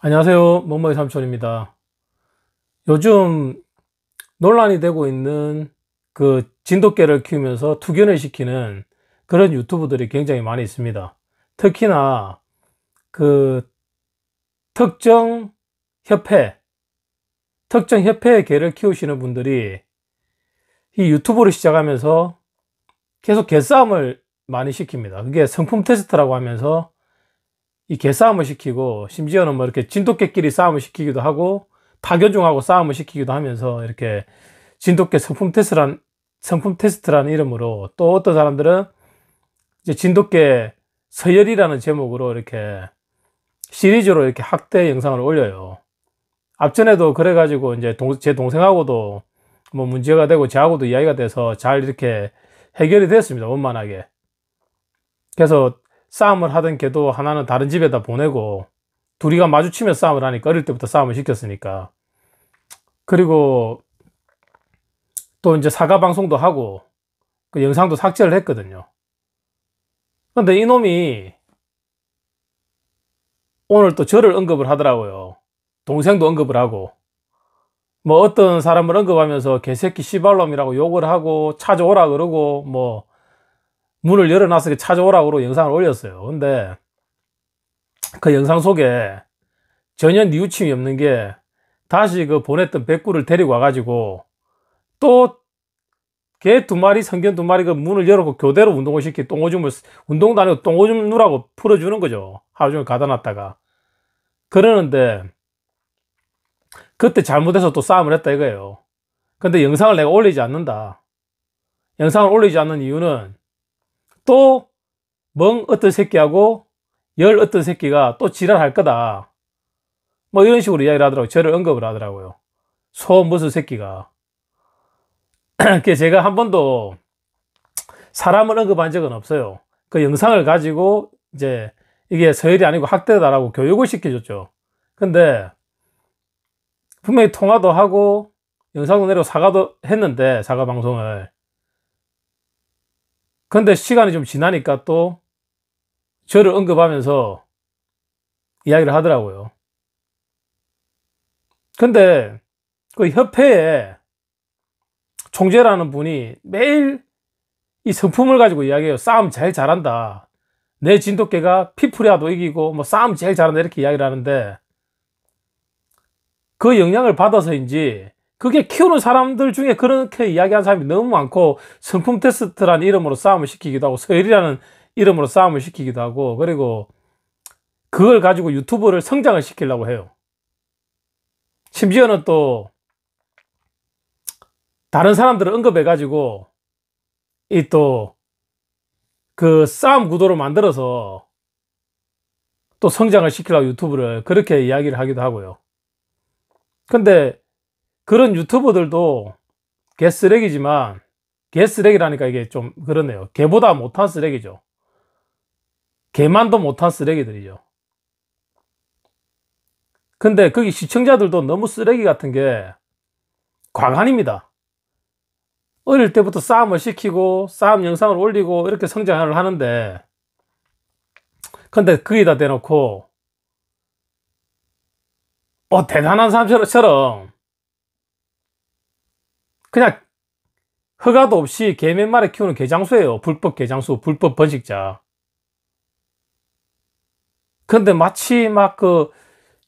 안녕하세요. 멍멍이 삼촌입니다. 요즘 논란이 되고 있는 그 진돗개를 키우면서 투견을 시키는 그런 유튜브들이 굉장히 많이 있습니다. 특히나 그 특정 협회, 특정 협회의 개를 키우시는 분들이 이 유튜브를 시작하면서 계속 개싸움을 많이 시킵니다. 그게 성품 테스트라고 하면서 이 개싸움을 시키고 심지어는 뭐 이렇게 진돗개끼리 싸움을 시키기도 하고 타교종하고 싸움을 시키기도 하면서 이렇게 진돗개 성품 테스트란 성품 테스트라는 이름으로 또 어떤 사람들은 이제 진돗개 서열이라는 제목으로 이렇게 시리즈로 이렇게 학대 영상을 올려요. 앞전에도 그래가지고 이제 동, 제 동생하고도 뭐 문제가 되고 저하고도 이야기가 돼서 잘 이렇게 해결이 됐습니다. 원만하게. 그래서 싸움을 하던 개도 하나는 다른 집에다 보내고 둘이가 마주치며 싸움을 하니까 어릴 때부터 싸움을 시켰으니까 그리고 또 이제 사과 방송도 하고 그 영상도 삭제를 했거든요 그런데 이놈이 오늘 또 저를 언급을 하더라고요 동생도 언급을 하고 뭐 어떤 사람을 언급하면서 개새끼 씨발놈이라고 욕을 하고 찾아오라 그러고 뭐 문을 열어놨으니 찾아오라고 영상을 올렸어요. 근데 그 영상 속에 전혀 뉘우침이 없는 게 다시 그 보냈던 백구를 데리고 와가지고 또 개 두 마리, 성견 두 마리 그 문을 열고 어 교대로 운동을 시키 똥오줌을 운동도 아니고 똥오줌 누라고 풀어주는 거죠. 하루 종일 가다 놨다가 그러는데 그때 잘못해서 또 싸움을 했다 이거예요. 근데 영상을 내가 올리지 않는다. 영상을 올리지 않는 이유는 또멍 어떤 새끼하고 열 어떤 새끼가 또 지랄할 거다. 뭐 이런 식으로 이야기를 하더라고요. 저를 언급을 하더라고요. 소 무슨 새끼가. 그 제가 한 번도 사람을 언급한 적은 없어요. 그 영상을 가지고 이제 이게 서열이 아니고 학대다라고 교육을 시켜줬죠. 근데 분명히 통화도 하고 영상도 내려 사과도 했는데 사과 방송을 근데 시간이 좀 지나니까 또 저를 언급하면서 이야기를 하더라고요. 근데 그 협회에 총재라는 분이 매일 이 성품을 가지고 이야기해요. 싸움 제일 잘한다. 내 진돗개가 피프리아도 이기고 뭐 싸움 제일 잘한다 이렇게 이야기를 하는데 그 영향을 받아서인지 그게 키우는 사람들 중에 그렇게 이야기한 사람이 너무 많고 성품 테스트란 이름으로 싸움을 시키기도 하고 서열이라는 이름으로 싸움을 시키기도 하고 그리고 그걸 가지고 유튜브를 성장을 시키려고 해요. 심지어는 또 다른 사람들을 언급해 가지고 이 또 그 싸움 구도를 만들어서 또 성장을 시키려고 유튜브를 그렇게 이야기를 하기도 하고요. 근데 그런 유튜버들도 개 쓰레기지만 개 쓰레기라니까 이게 좀 그러네요. 개보다 못한 쓰레기죠. 개만 도 못한 쓰레기들이죠. 근데 거기 시청자들도 너무 쓰레기 같은 게 과간입니다. 어릴 때부터 싸움을 시키고 싸움 영상을 올리고 이렇게 성장을 하는데 근데 거기다 대놓고 어 대단한 사람처럼 그냥 허가도 없이 개 몇 마리 키우는 개장수예요. 불법 개장수, 불법 번식자. 근데 마치 막 그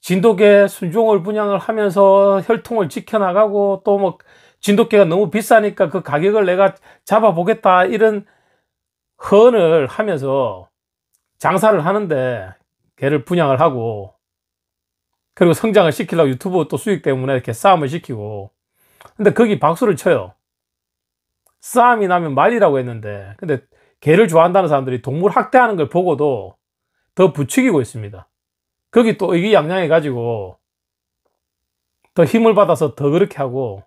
진돗개 순종을 분양을 하면서 혈통을 지켜나가고 또 뭐 진돗개가 너무 비싸니까 그 가격을 내가 잡아보겠다 이런 헌을 하면서 장사를 하는데 개를 분양을 하고 그리고 성장을 시키려고 유튜브 또 수익 때문에 이렇게 싸움을 시키고 근데 거기 박수를 쳐요. 싸움이 나면 말이라고 했는데 근데 개를 좋아한다는 사람들이 동물 학대하는 걸 보고도 더 부추기고 있습니다. 거기 또 의기양양해 가지고 더 힘을 받아서 더 그렇게 하고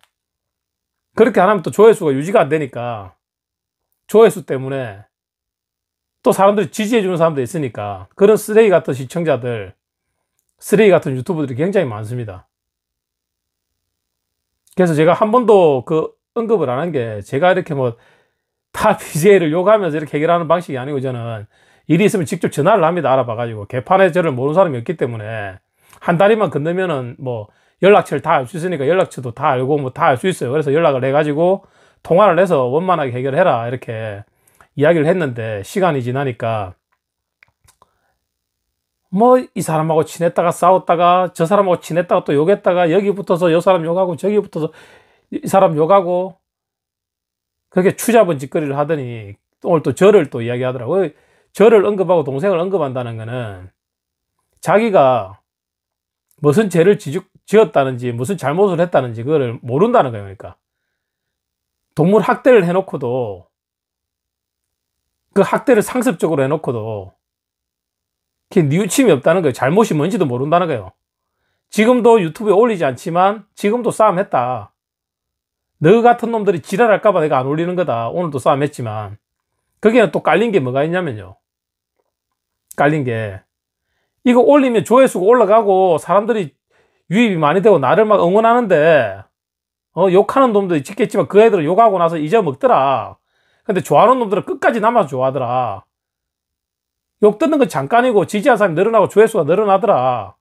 그렇게 안 하면 또 조회수가 유지가 안 되니까 조회수 때문에 또 사람들이 지지해 주는 사람도 있으니까 그런 쓰레기 같은 시청자들 쓰레기 같은 유튜브들이 굉장히 많습니다. 그래서 제가 한 번도 그 언급을 안 한 게 제가 이렇게 뭐타 BJ를 욕하면서 이렇게 해결하는 방식이 아니고 저는 일이 있으면 직접 전화를 합니다. 알아봐가지고. 개판에 저를 모르는 사람이 없기 때문에 한 다리만 건너면은 뭐 연락처를 다 알 수 있으니까 연락처도 다 알고 뭐 다 알 수 있어요. 그래서 연락을 해가지고 통화를 해서 원만하게 해결해라. 이렇게 이야기를 했는데 시간이 지나니까 뭐이 사람하고 친했다가 싸웠다가 저 사람하고 친했다가 또 욕했다가 여기 붙어서 여 사람 욕하고 저기 붙어서 이 사람 욕하고 그렇게 추잡은 짓거리를 하더니 오늘 또 저를 또 이야기하더라고요. 저를 언급하고 동생을 언급한다는 거는 자기가 무슨 죄를 지었다는지 무슨 잘못을 했다는지 그거를 모른다는 거예요. 그러니까 동물 학대를 해놓고도 그 학대를 상습적으로 해놓고도 특히 뉘우침이 없다는 거예요. 잘못이 뭔지도 모른다는 거예요. 지금도 유튜브에 올리지 않지만 지금도 싸움했다. 너 같은 놈들이 지랄할까봐 내가 안 올리는 거다. 오늘도 싸움했지만 거기는또 깔린 게 뭐가 있냐면요. 깔린 게 이거 올리면 조회수가 올라가고 사람들이 유입이 많이 되고 나를 막 응원하는데 어, 욕하는 놈들이 찍겠지만그 애들은 욕하고 나서 잊어먹더라. 근데 좋아하는 놈들은 끝까지 남아서 좋아하더라. 욕 듣는 건 잠깐이고 지지한 사람이 늘어나고 조회수가 늘어나더라.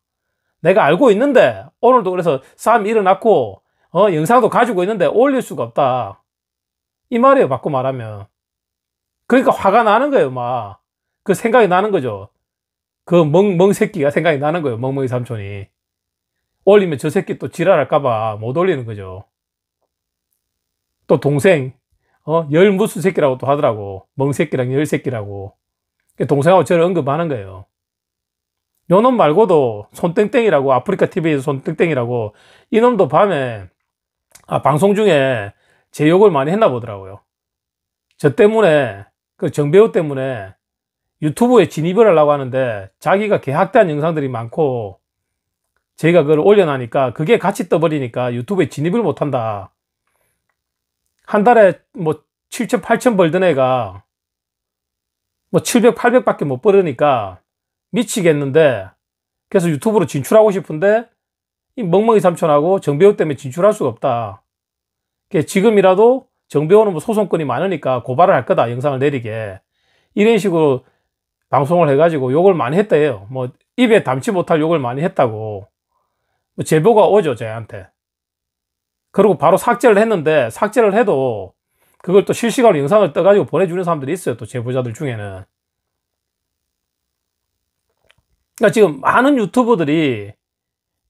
내가 알고 있는데 오늘도 그래서 싸움 이 일어났고 어, 영상도 가지고 있는데 올릴 수가 없다. 이 말이에요. 바꿔 말하면. 그러니까 화가 나는 거예요. 막. 그 생각이 나는 거죠. 그 멍, 멍 새끼가 생각이 나는 거예요. 멍멍이 삼촌이. 올리면 저 새끼 또 지랄할까봐 못 올리는 거죠. 또 동생, 어, 열무수 새끼라고 또 하더라고. 멍 새끼랑 열 새끼라고. 동생하고 저를 언급하는 거예요. 요놈 말고도 손땡땡이라고 아프리카 TV에서 손땡땡이라고 이놈도 밤에 아, 방송 중에 제 욕을 많이 했나 보더라고요. 저 때문에 그 정배우 때문에 유튜브에 진입을 하려고 하는데 자기가 개학대한 영상들이 많고 제가 그걸 올려놔니까 그게 같이 떠버리니까 유튜브에 진입을 못한다. 한 달에 뭐 7천 8천 벌던 애가 뭐 700, 800밖에 못 벌으니까 미치겠는데 그래서 유튜브로 진출하고 싶은데 이 멍멍이 삼촌하고 정배우 때문에 진출할 수가 없다. 지금이라도 정배우는 뭐 소송권이 많으니까 고발을 할 거다. 영상을 내리게. 이런 식으로 방송을 해가지고 욕을 많이 했다 해요. 뭐 입에 담지 못할 욕을 많이 했다고. 뭐 제보가 오죠, 저한테. 그리고 바로 삭제를 했는데 삭제를 해도 그걸 또 실시간으로 영상을 떠가지고 보내주는 사람들이 있어요. 또 제보자들 중에는. 그러니까 지금 많은 유튜버들이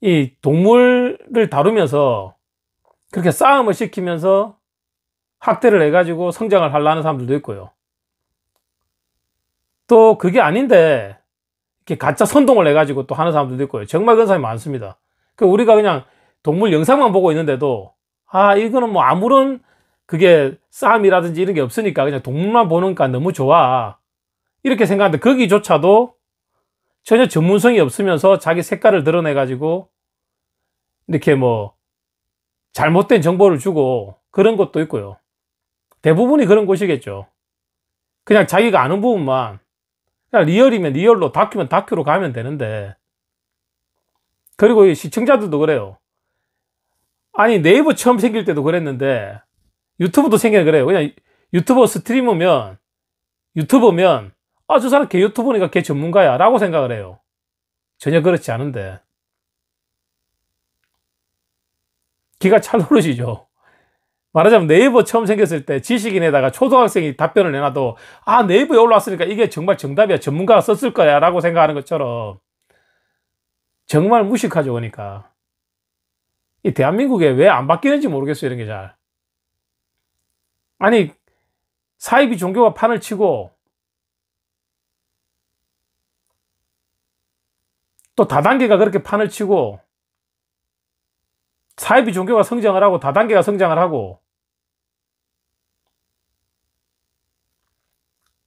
이 동물을 다루면서 그렇게 싸움을 시키면서 학대를 해가지고 성장을 하려는 사람들도 있고요. 또 그게 아닌데 이렇게 가짜 선동을 해가지고 또 하는 사람들도 있고요. 정말 그런 사람이 많습니다. 그 우리가 그냥 동물 영상만 보고 있는데도 아 이거는 뭐 아무런 그게 싸움이라든지 이런 게 없으니까 그냥 동물만 보는가 너무 좋아 이렇게 생각하는데 거기조차도 전혀 전문성이 없으면서 자기 색깔을 드러내 가지고 이렇게 뭐 잘못된 정보를 주고 그런 것도 있고요 대부분이 그런 곳이겠죠 그냥 자기가 아는 부분만 그냥 리얼이면 리얼로 다큐면 다큐로 가면 되는데 그리고 시청자들도 그래요 아니 네이버 처음 생길 때도 그랬는데 유튜브도 생겨 요 그래요. 그냥 유튜버 스트리머면 유튜버면 아저 사람 걔 유튜버니까 개 전문가야 라고 생각을 해요. 전혀 그렇지 않은데 기가 찰 흐르시죠. 말하자면 네이버 처음 생겼을 때 지식인에다가 초등학생이 답변을 내놔도 아 네이버에 올라왔으니까 이게 정말 정답이야 전문가가 썼을 거야 라고 생각하는 것처럼 정말 무식하죠 그러니까 이 대한민국에 왜 안 바뀌는지 모르겠어요 이런 게잘 아니 사이비 종교가 판을 치고 또 다단계가 그렇게 판을 치고 사이비 종교가 성장을 하고 다단계가 성장을 하고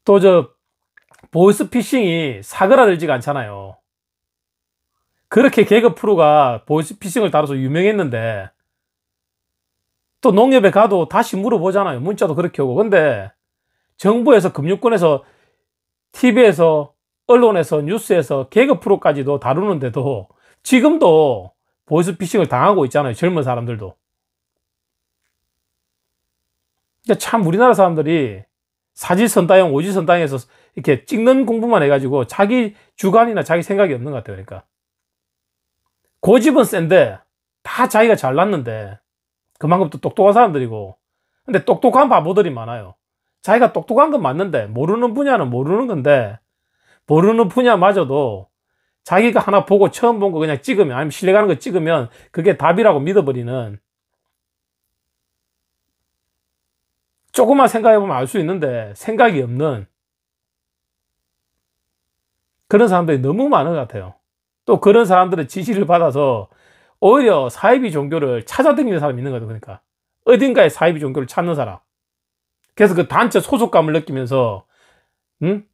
또 저 보이스피싱이 사그라들지가 않잖아요 그렇게 개그 프로가 보이스피싱을 다뤄서 유명했는데 또 농협에 가도 다시 물어보잖아요. 문자도 그렇게 오고. 근데 정부에서 금융권에서 TV에서 언론에서 뉴스에서 개그 프로까지도 다루는데도 지금도 보이스피싱을 당하고 있잖아요. 젊은 사람들도. 그러니까 참 우리나라 사람들이 사지선 다형 오지선 다형에서 이렇게 찍는 공부만 해가지고 자기 주관이나 자기 생각이 없는 것 같아요. 그러니까. 고집은 센데 다 자기가 잘났는데 그만큼 또 똑똑한 사람들이고 근데 똑똑한 바보들이 많아요 자기가 똑똑한 건 맞는데 모르는 분야는 모르는 건데 모르는 분야마저도 자기가 하나 보고 처음 본 거 그냥 찍으면 아니면 실례가는거 찍으면 그게 답이라고 믿어버리는 조금만 생각해보면 알 수 있는데 생각이 없는 그런 사람들이 너무 많은 것 같아요 또 그런 사람들의 지시를 받아서 오히려 사이비 종교를 찾아다니는 사람이 있는 거죠. 그러니까 어딘가에 사이비 종교를 찾는 사람. 그래서 그 단체 소속감을 느끼면서 응?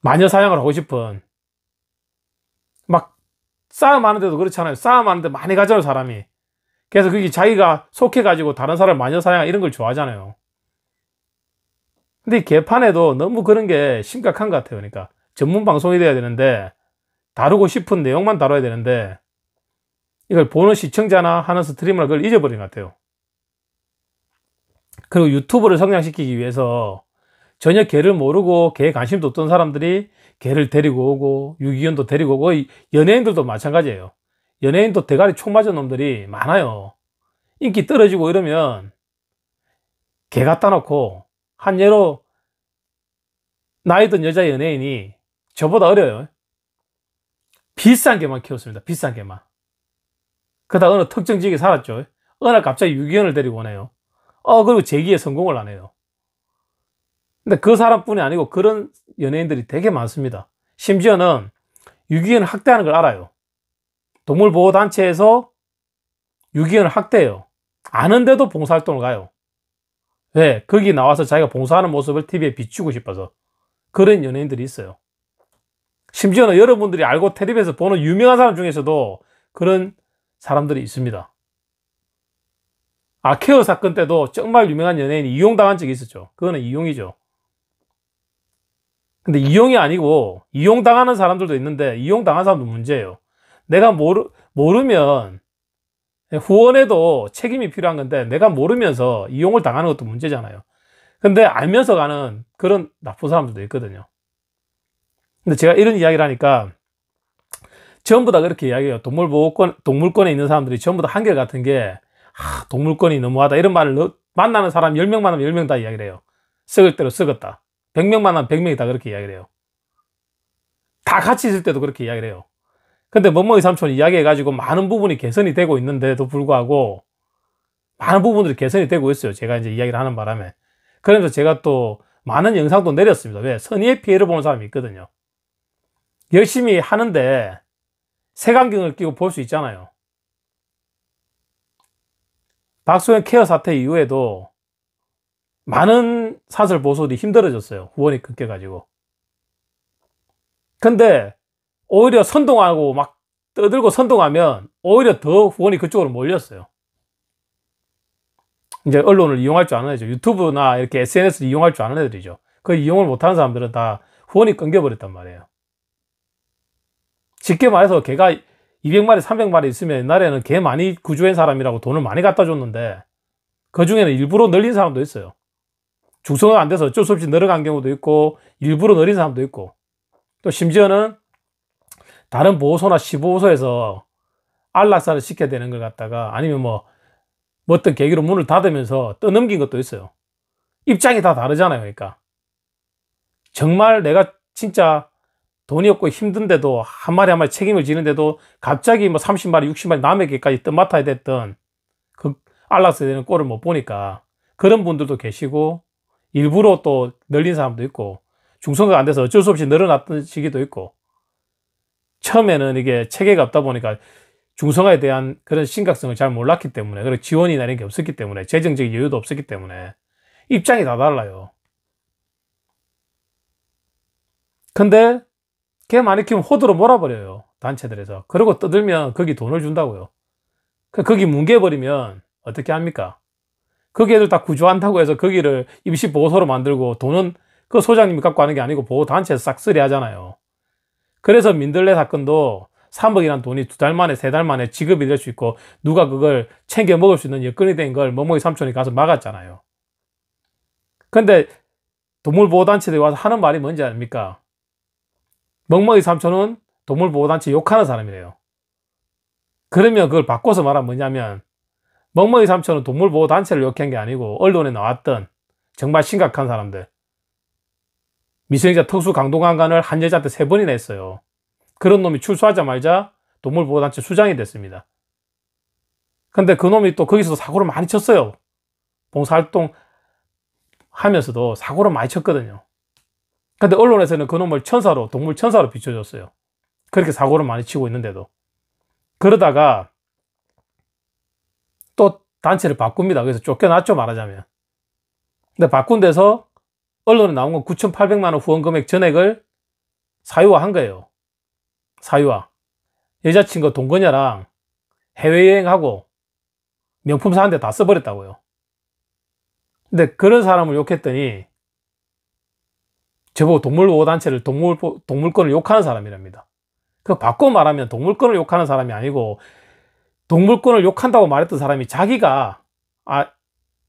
마녀 사냥을 하고 싶은 막 싸움하는데도 그렇잖아요. 싸움하는데 많이 가져요 사람이. 그래서 그게 자기가 속해가지고 다른 사람 마녀 사냥 이런 걸 좋아하잖아요. 근데 개판에도 너무 그런 게 심각한 것 같아요. 그러니까 전문 방송이 돼야 되는데 다루고 싶은 내용만 다뤄야 되는데 이걸 보는 시청자나 하는 스트리머나 그걸 잊어버린 것 같아요. 그리고 유튜브를 성장시키기 위해서 전혀 개를 모르고 개에 관심도 없던 사람들이 개를 데리고 오고 유기견도 데리고 오고 연예인들도 마찬가지예요. 연예인도 대가리 총 맞은 놈들이 많아요. 인기 떨어지고 이러면 개 갖다 놓고 한 예로 나이 든 여자 연예인이 저보다 어려요. 비싼 개만 키웠습니다. 비싼 개만. 그다 어느 특정 지역에 살았죠. 어느 갑자기 유기견을 데리고 오네요. 어, 그리고 재기에 성공을 안 해요. 근데 그 사람뿐이 아니고 그런 연예인들이 되게 많습니다. 심지어는 유기견을 학대하는 걸 알아요. 동물보호단체에서 유기견을 학대해요. 아는데도 봉사활동을 가요. 왜? 예, 거기 나와서 자기가 봉사하는 모습을 TV에 비추고 싶어서. 그런 연예인들이 있어요. 심지어는 여러분들이 알고 테디베에서 보는 유명한 사람 중에서도 그런 사람들이 있습니다. 아케어 사건 때도 정말 유명한 연예인이 이용당한 적이 있었죠. 그거는 이용이죠. 근데 이용이 아니고 이용당하는 사람들도 있는데 이용당한 사람도 문제예요. 내가 모르, 모르면 후원에도 책임이 필요한 건데 내가 모르면서 이용을 당하는 것도 문제잖아요. 근데 알면서 가는 그런 나쁜 사람들도 있거든요. 근데 제가 이런 이야기를 하니까 전부 다 그렇게 이야기해요. 동물보호권, 동물권에 있는 사람들이 전부 다 한결같은 게, 아, 동물권이 너무하다. 이런 말을 넣, 만나는 사람 10명 만나면 10명 다 이야기를 해요. 썩을 대로 썩었다. 100명 만나면 100명이 다 그렇게 이야기를 해요. 다 같이 있을 때도 그렇게 이야기를 해요. 근데 뭐뭐이 삼촌이 이야기해가지고 많은 부분이 개선이 되고 있는데도 불구하고 많은 부분들이 개선이 되고 있어요. 제가 이제 이야기를 하는 바람에. 그러면서 제가 또 많은 영상도 내렸습니다. 왜? 선의의 피해를 보는 사람이 있거든요. 열심히 하는데 색안경을 끼고 볼 수 있잖아요. 박소영 케어 사태 이후에도 많은 사설 보수들이 힘들어졌어요. 후원이 끊겨가지고. 근데 오히려 선동하고 막 떠들고 선동하면 오히려 더 후원이 그쪽으로 몰렸어요. 이제 언론을 이용할 줄 아는 애죠. 유튜브나 이렇게 SNS를 이용할 줄 아는 애들이죠. 그 이용을 못하는 사람들은 다 후원이 끊겨버렸단 말이에요. 쉽게 말해서 개가 200마리, 300마리 있으면 옛날에는 개 많이 구조한 사람이라고 돈을 많이 갖다 줬는데 그 중에는 일부러 늘린 사람도 있어요. 중성화가안 돼서 어쩔 수 없이 늘어간 경우도 있고 일부러 늘린 사람도 있고 또 심지어는 다른 보호소나 시보호소에서 안락사를 시켜야 되는 걸 갖다가 아니면 뭐, 뭐 어떤 계기로 문을 닫으면서 떠넘긴 것도 있어요. 입장이 다 다르잖아요. 그러니까 정말 내가 진짜 돈이 없고 힘든데도 한 마리 한 마리 책임을 지는데도 갑자기 뭐 30마리, 60마리 남에게까지 뜻 맡아야 됐던 그 알라스에 되는 꼴을 못 보니까 그런 분들도 계시고 일부러 또 늘린 사람도 있고 중성화가 안 돼서 어쩔 수 없이 늘어났던 시기도 있고 처음에는 이게 체계가 없다 보니까 중성화에 대한 그런 심각성을 잘 몰랐기 때문에 그런 지원이나 이런 게 없었기 때문에 재정적인 여유도 없었기 때문에 입장이 다 달라요 근데 개 많이 키우면 호두로 몰아버려요. 단체들에서. 그러고 떠들면 거기 돈을 준다고요. 그 거기 뭉개버리면 어떻게 합니까? 거기 애들 다 구조한다고 해서 거기를 임시보호소로 만들고 돈은 그 소장님이 갖고 가는 게 아니고 보호단체에서 싹쓸이 하잖아요. 그래서 민들레 사건도 3억이란 돈이 두 달 만에 세 달 만에 지급이 될 수 있고 누가 그걸 챙겨 먹을 수 있는 여건이 된 걸 머머이 삼촌이 가서 막았잖아요. 근데 동물보호단체들이 와서 하는 말이 뭔지 아닙니까 멍멍이 삼촌은 동물보호단체 욕하는 사람이래요. 그러면 그걸 바꿔서 말하면 뭐냐면 멍멍이 삼촌은 동물보호단체를 욕한 게 아니고 언론에 나왔던 정말 심각한 사람들 미성년자 특수강동강간을한 여자한테 세 번이나 했어요. 그런 놈이 출소하자마자 동물보호단체 수장이 됐습니다. 근데 그 놈이 또 거기서도 사고를 많이 쳤어요. 봉사활동 하면서도 사고를 많이 쳤거든요. 근데 언론에서는 그놈을 천사로, 동물 천사로 비춰줬어요. 그렇게 사고를 많이 치고 있는데도. 그러다가 또 단체를 바꿉니다. 그래서 쫓겨났죠, 말하자면. 근데 바꾼 데서 언론에 나온 건 9,800만원 후원 금액 전액을 사유화한 거예요. 사유화. 여자친구 동거녀랑 해외여행하고 명품 사는데 다 써버렸다고요. 근데 그런 사람을 욕했더니 저보고 동물보호단체를 동물, 동물권을 욕하는 사람이랍니다. 그 바꿔 말하면 동물권을 욕하는 사람이 아니고 동물권을 욕한다고 말했던 사람이 자기가 아,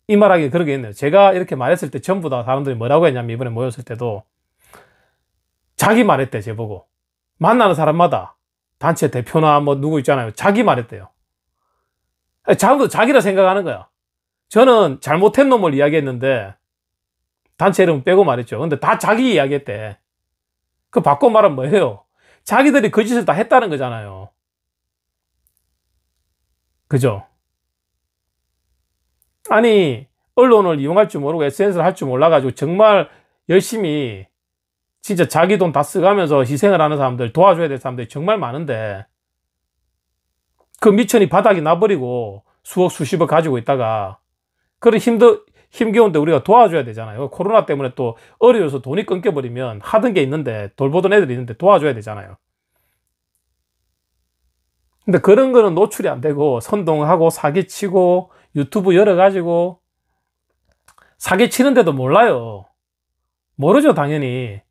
이 말하기 그러게 했네요. 제가 이렇게 말했을 때 전부 다 사람들이 뭐라고 했냐면 이번에 모였을 때도 자기 말했대, 제보고. 만나는 사람마다 단체 대표나 뭐 누구 있잖아요. 자기 말했대요. 자기도 자기라 생각하는 거야. 저는 잘못한 놈을 이야기했는데 단체 이름 빼고 말했죠. 근데 다 자기 이야기했대. 그 바꿔 말하면 뭐예요? 자기들이 거 그 짓을 다 했다는 거잖아요. 그죠? 아니, 언론을 이용할 줄 모르고 SNS를 할 줄 몰라가지고 정말 열심히 진짜 자기 돈 다 쓰가면서 희생을 하는 사람들, 도와줘야 될 사람들이 정말 많은데 그 미천이 바닥이 나버리고 수억, 수십억 가지고 있다가 그런 힘들, 힘겨운데 우리가 도와줘야 되잖아요. 코로나 때문에 또 어려워서 돈이 끊겨버리면 하던 게 있는데 돌보던 애들이 있는데 도와줘야 되잖아요. 근데 그런 거는 노출이 안 되고 선동하고 사기치고 유튜브 열어가지고 사기치는데도 몰라요. 모르죠, 당연히.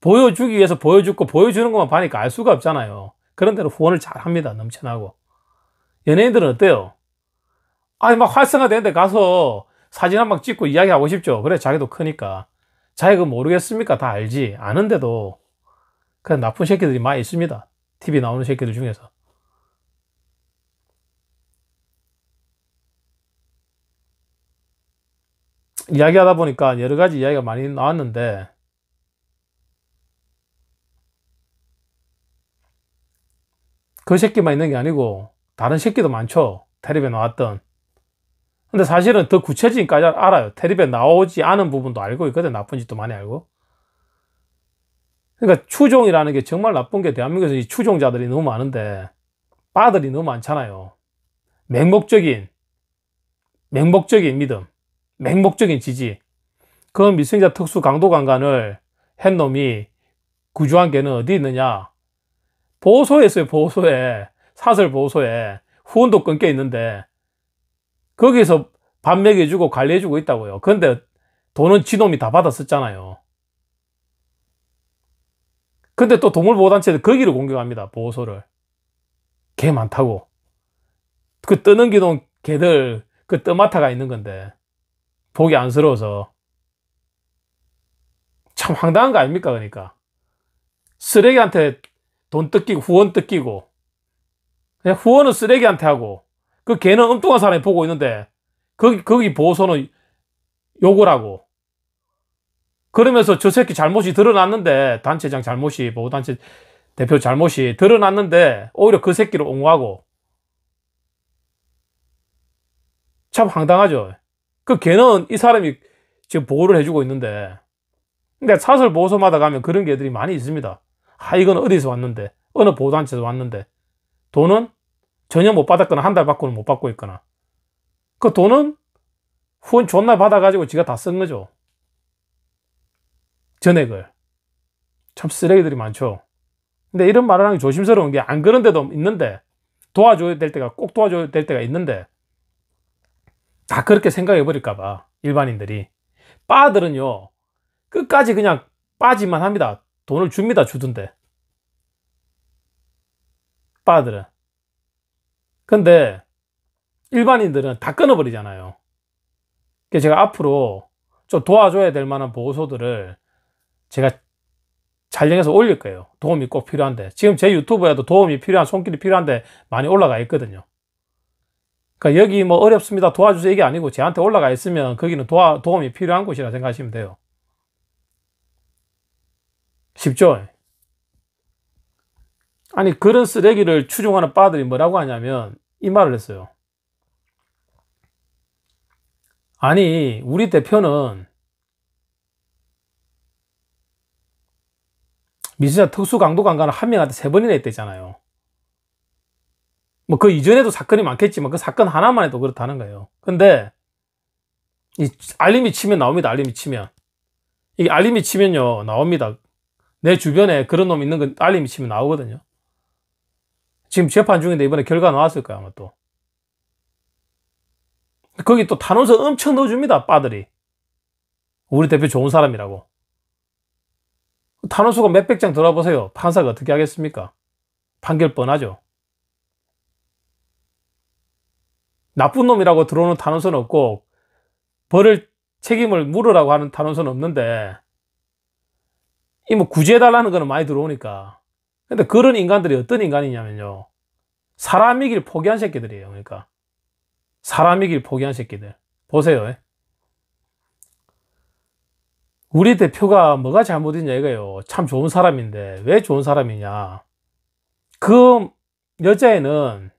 보여주기 위해서 보여주고 보여주는 것만 봐니까 알 수가 없잖아요. 그런대로 후원을 잘 합니다. 넘쳐나고. 연예인들은 어때요? 아니, 막 활성화되는데 가서 사진 한 방 찍고 이야기하고 싶죠. 그래, 자기도 크니까. 자기가 모르겠습니까? 다 알지. 아는데도. 그냥 나쁜 새끼들이 많이 있습니다. TV 나오는 새끼들 중에서. 이야기하다 보니까 여러 가지 이야기가 많이 나왔는데, 그 새끼만 있는 게 아니고, 다른 새끼도 많죠. 테레비에 나왔던. 근데 사실은 더 구체적인까지 알아요. 테립에 나오지 않은 부분도 알고 있거든. 나쁜 짓도 많이 알고. 그러니까 추종이라는 게 정말 나쁜 게 대한민국에서 이 추종자들이 너무 많은데 빠들이 너무 많잖아요. 맹목적인 맹목적인 믿음, 맹목적인 지지. 그 미성자 특수 강도 강간을 한 놈이 구조한 게는 어디 있느냐? 보호소에 있어요. 보호소에 사설 보호소에 후원도 끊겨 있는데 거기서 밥 먹여주고 관리해주고 있다고요. 근데 돈은 지놈이 다 받았었잖아요. 근데 또 동물보호단체는 거기를 공격합니다. 보호소를. 개 많다고. 그 뜨는 기둥 개들, 그 떠마타가 있는 건데. 보기 안쓰러워서. 참 황당한 거 아닙니까? 그러니까. 쓰레기한테 돈 뜯기고 후원 뜯기고. 후원은 쓰레기한테 하고. 그 개는 엉뚱한 사람이 보고 있는데 거기 거기 보호소는 욕을 하고 그러면서 저 새끼 잘못이 드러났는데 단체장 잘못이 보호단체 대표 잘못이 드러났는데 오히려 그 새끼를 옹호하고 참 황당하죠. 그 개는 이 사람이 지금 보호를 해주고 있는데 근데 사설 보호소마다 가면 그런 개들이 많이 있습니다. 아 이건 어디서 왔는데 어느 보호단체에서 왔는데 돈은 전혀 못 받았거나 한 달 받고는 못 받고 있거나 그 돈은 후원 존나 받아가지고 지가 다 쓴 거죠. 전액을. 참 쓰레기들이 많죠. 근데 이런 말을 하는 게 조심스러운 게 안 그런 데도 있는데 도와줘야 될 때가 꼭 도와줘야 될 때가 있는데 다 그렇게 생각해 버릴까봐 일반인들이 빠들은요 끝까지 그냥 빠지만 합니다 돈을 줍니다 주던데 빠들은 근데 일반인들은 다 끊어버리잖아요. 그래서 제가 앞으로 좀 도와줘야 될 만한 보고서들을 제가 촬영해서 올릴 거예요. 도움이 꼭 필요한데. 지금 제 유튜브에도 도움이 필요한 손길이 필요한데 많이 올라가 있거든요. 그러니까 여기 뭐 어렵습니다. 도와주세요. 이게 아니고 제한테 올라가 있으면 거기는 도와, 도움이 필요한 곳이라 생각하시면 돼요. 쉽죠? 아니 그런 쓰레기를 추종하는 빠들이 뭐라고 하냐면 이 말을 했어요. 아니 우리 대표는 미수자 특수강도 강간을 한 명한테 세 번이나 했대잖아요. 뭐 그 이전에도 사건이 많겠지만 그 사건 하나만 해도 그렇다는 거예요. 근데 이 알림이 치면 나옵니다. 알림이 치면 이게 알림이 치면요 나옵니다. 내 주변에 그런 놈 있는 건 알림이 치면 나오거든요. 지금 재판 중인데 이번에 결과 나왔을 거야 아마 또 거기 또 탄원서 엄청 넣어줍니다 빠들이 우리 대표 좋은 사람이라고 탄원서가 몇백 장 들어보세요 판사가 어떻게 하겠습니까 판결 뻔하죠 나쁜 놈이라고 들어오는 탄원서는 없고 벌을 책임을 물으라고 하는 탄원서는 없는데 이 뭐 구제해달라는 거는 많이 들어오니까 근데 그런 인간들이 어떤 인간이냐면요. 사람이길 포기한 새끼들이에요. 그러니까. 사람이길 포기한 새끼들. 보세요. 우리 대표가 뭐가 잘못이냐 이거요. 참 좋은 사람인데 왜 좋은 사람이냐. 그 여자애는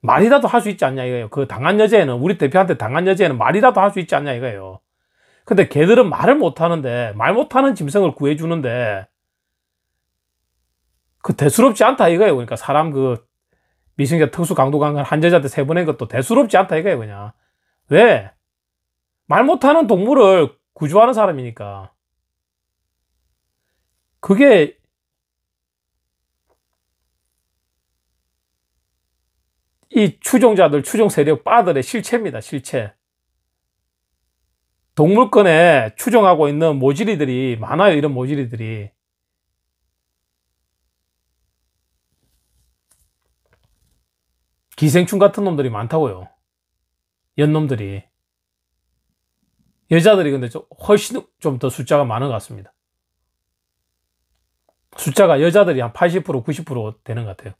말이라도 할 수 있지 않냐 이거예요. 그 당한 여자애는 우리 대표한테 당한 여자애는 말이라도 할 수 있지 않냐 이거예요. 근데 걔들은 말을 못하는데 말 못하는 짐승을 구해주는데 그 대수롭지 않다 이거예요. 그러니까 사람 그 미성년 특수 강도 강간 한자자한테 세번한 것도 대수롭지 않다 이거예요. 그냥 왜? 말 못하는 동물을 구조하는 사람이니까 그게 이 추종자들, 추종 세력 빠들의 실체입니다. 실체. 동물권에 추종하고 있는 모지리들이 많아요. 이런 모지리들이. 기생충 같은 놈들이 많다고요. 연놈들이. 여자들이 근데 좀 훨씬 좀 더 숫자가 많은 것 같습니다. 숫자가 여자들이 한 80%, 90% 되는 것 같아요.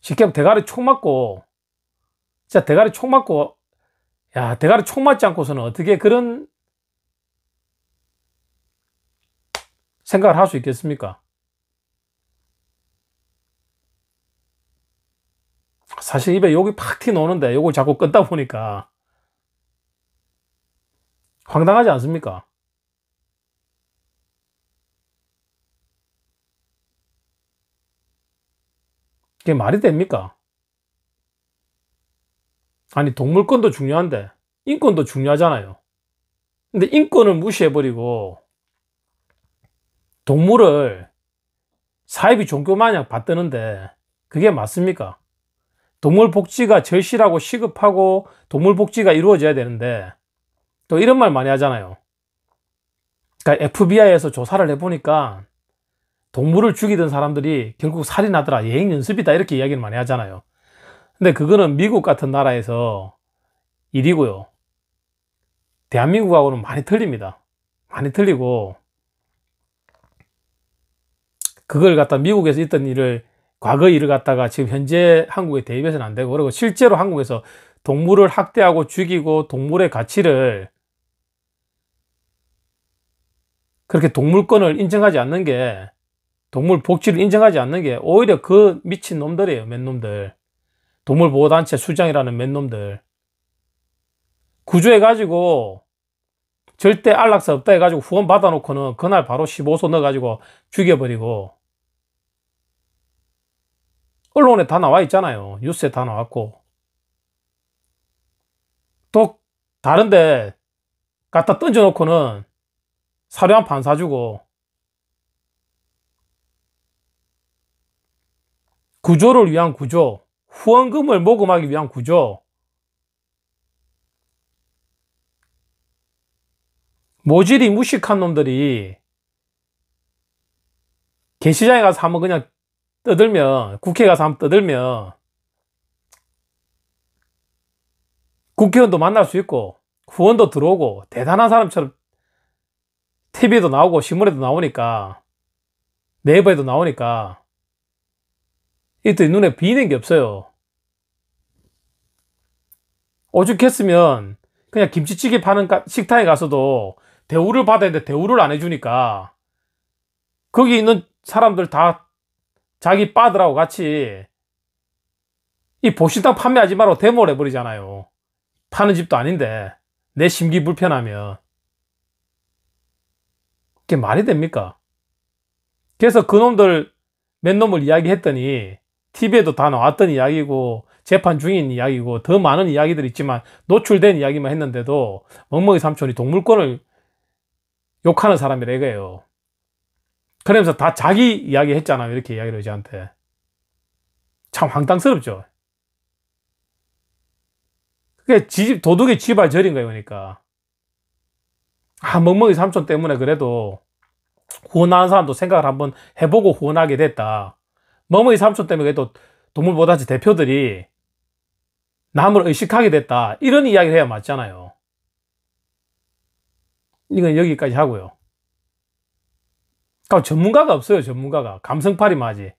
쉽게 대가리 총 맞고, 진짜 대가리 총 맞고, 야, 대가리 총 맞지 않고서는 어떻게 그런 생각을 할 수 있겠습니까? 사실 입에 욕이 팍 튀어나오는데 욕을 자꾸 끊다 보니까 황당하지 않습니까? 이게 말이 됩니까? 아니 동물권도 중요한데 인권도 중요하잖아요 근데 인권을 무시해버리고 동물을 사이비 종교 마냥 받드는데 그게 맞습니까? 동물 복지가 절실하고 시급하고 동물 복지가 이루어져야 되는데 또 이런 말 많이 하잖아요. 그러니까 FBI에서 조사를 해보니까 동물을 죽이던 사람들이 결국 살인하더라 예행 연습이다 이렇게 이야기를 많이 하잖아요. 근데 그거는 미국 같은 나라에서 일이고요. 대한민국하고는 많이 틀립니다. 많이 틀리고 그걸 갖다 미국에서 있던 일을 과거 일을 갖다가 지금 현재 한국에 대입해서는 안 되고 그리고 실제로 한국에서 동물을 학대하고 죽이고 동물의 가치를 그렇게 동물권을 인정하지 않는 게 동물 복지를 인정하지 않는 게 오히려 그 미친 놈들이에요 맨놈들 동물보호단체 수장이라는 맨놈들 구조해 가지고 절대 안락사 없다 해가지고 후원 받아놓고는 그날 바로 15소 넣어가지고 죽여버리고 언론에 다 나와 있잖아요. 뉴스에 다 나왔고. 또 다른데 갖다 던져놓고는 사료 한 판 사주고 구조를 위한 구조, 후원금을 모금하기 위한 구조, 모질이 무식한 놈들이 개시장에 가서 한번 그냥 떠들면 국회 가서 한번 떠들면 국회의원도 만날 수 있고 후원도 들어오고 대단한 사람처럼 TV에도 나오고 신문에도 나오니까 네이버에도 나오니까 이때 눈에 비는 게 없어요 오죽했으면 그냥 김치찌개 파는 식당에 가서도 대우를 받아야 돼 대우를 안 해주니까 거기 있는 사람들 다 자기 빠들하고 같이 이 보신탕 판매하지 말라고 데모를 해버리잖아요. 파는 집도 아닌데 내 심기 불편하면 그게 말이 됩니까? 그래서 그놈들 몇 놈을 이야기했더니 TV에도 다 나왔던 이야기고 재판 중인 이야기고 더 많은 이야기들이 있지만 노출된 이야기만 했는데도 멍멍이 삼촌이 동물권을 욕하는 사람이라 이거예요. 그러면서 다 자기 이야기 했잖아요. 이렇게 이야기를 저한테. 참 황당스럽죠. 그게 지, 집 도둑의 지발절인 거예요, 그러니까. 아, 멍멍이 삼촌 때문에 그래도 후원하는 사람도 생각을 한번 해보고 후원하게 됐다. 멍멍이 삼촌 때문에 그래도 동물보다지 대표들이 남을 의식하게 됐다. 이런 이야기를 해야 맞잖아요. 이건 여기까지 하고요. 그럼 전문가가 없어요 전문가가 감성팔이 맞이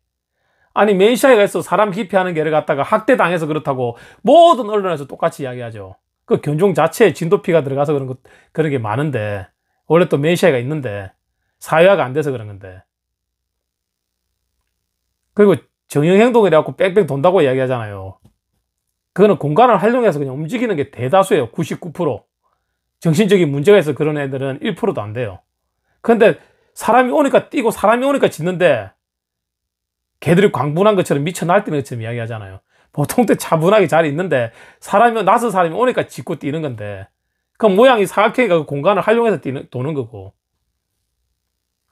아니 메시아가 서 사람 기피하는 개를 갖다가 학대당해서 그렇다고 모든 언론에서 똑같이 이야기하죠 그 견종 자체에 진도피가 들어가서 그런 것 그런 게 많은데 원래 또 메시아가 있는데 사회화가 안 돼서 그런 건데 그리고 정형행동이라고 뺑뺑 돈다고 이야기하잖아요 그거는 공간을 활용해서 그냥 움직이는 게 대다수예요 99% 정신적인 문제가 있어 그런 애들은 1%도 안 돼요 그런데 사람이 오니까 뛰고 사람이 오니까 짖는데 개들이 광분한 것처럼 미쳐 날뛰는 것처럼 이야기하잖아요. 보통 때 차분하게 자잘 있는데 사람이 나선 사람이 오니까 짖고 뛰는 건데 그 모양이 사각형이니까 그 공간을 활용해서 뛰는, 도는 거고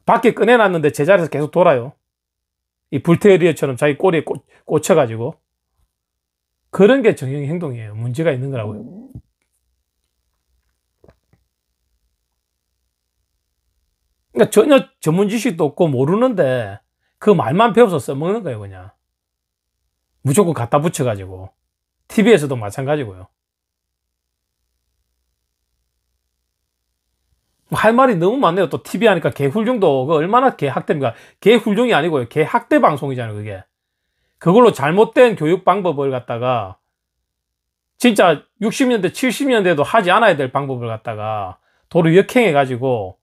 밖에 꺼내놨는데 제자리에서 계속 돌아요. 이불테리어처럼 자기 꼬리에 꽂, 꽂혀가지고 그런 게 정형 행동이에요. 문제가 있는 거라고요. 그러니까 전혀 전문 지식도 없고 모르는데 그 말만 배워서 써먹는 거예요 그냥 무조건 갖다 붙여가지고 TV에서도 마찬가지고요 뭐 할 말이 너무 많네요 또 TV 하니까 개훌륭도 그 얼마나 개학대입니까 개훌륭이 아니고요 개학대 방송이잖아요 그게 그걸로 잘못된 교육 방법을 갖다가 진짜 60년대 70년대도 하지 않아야 될 방법을 갖다가 도로 역행해 가지고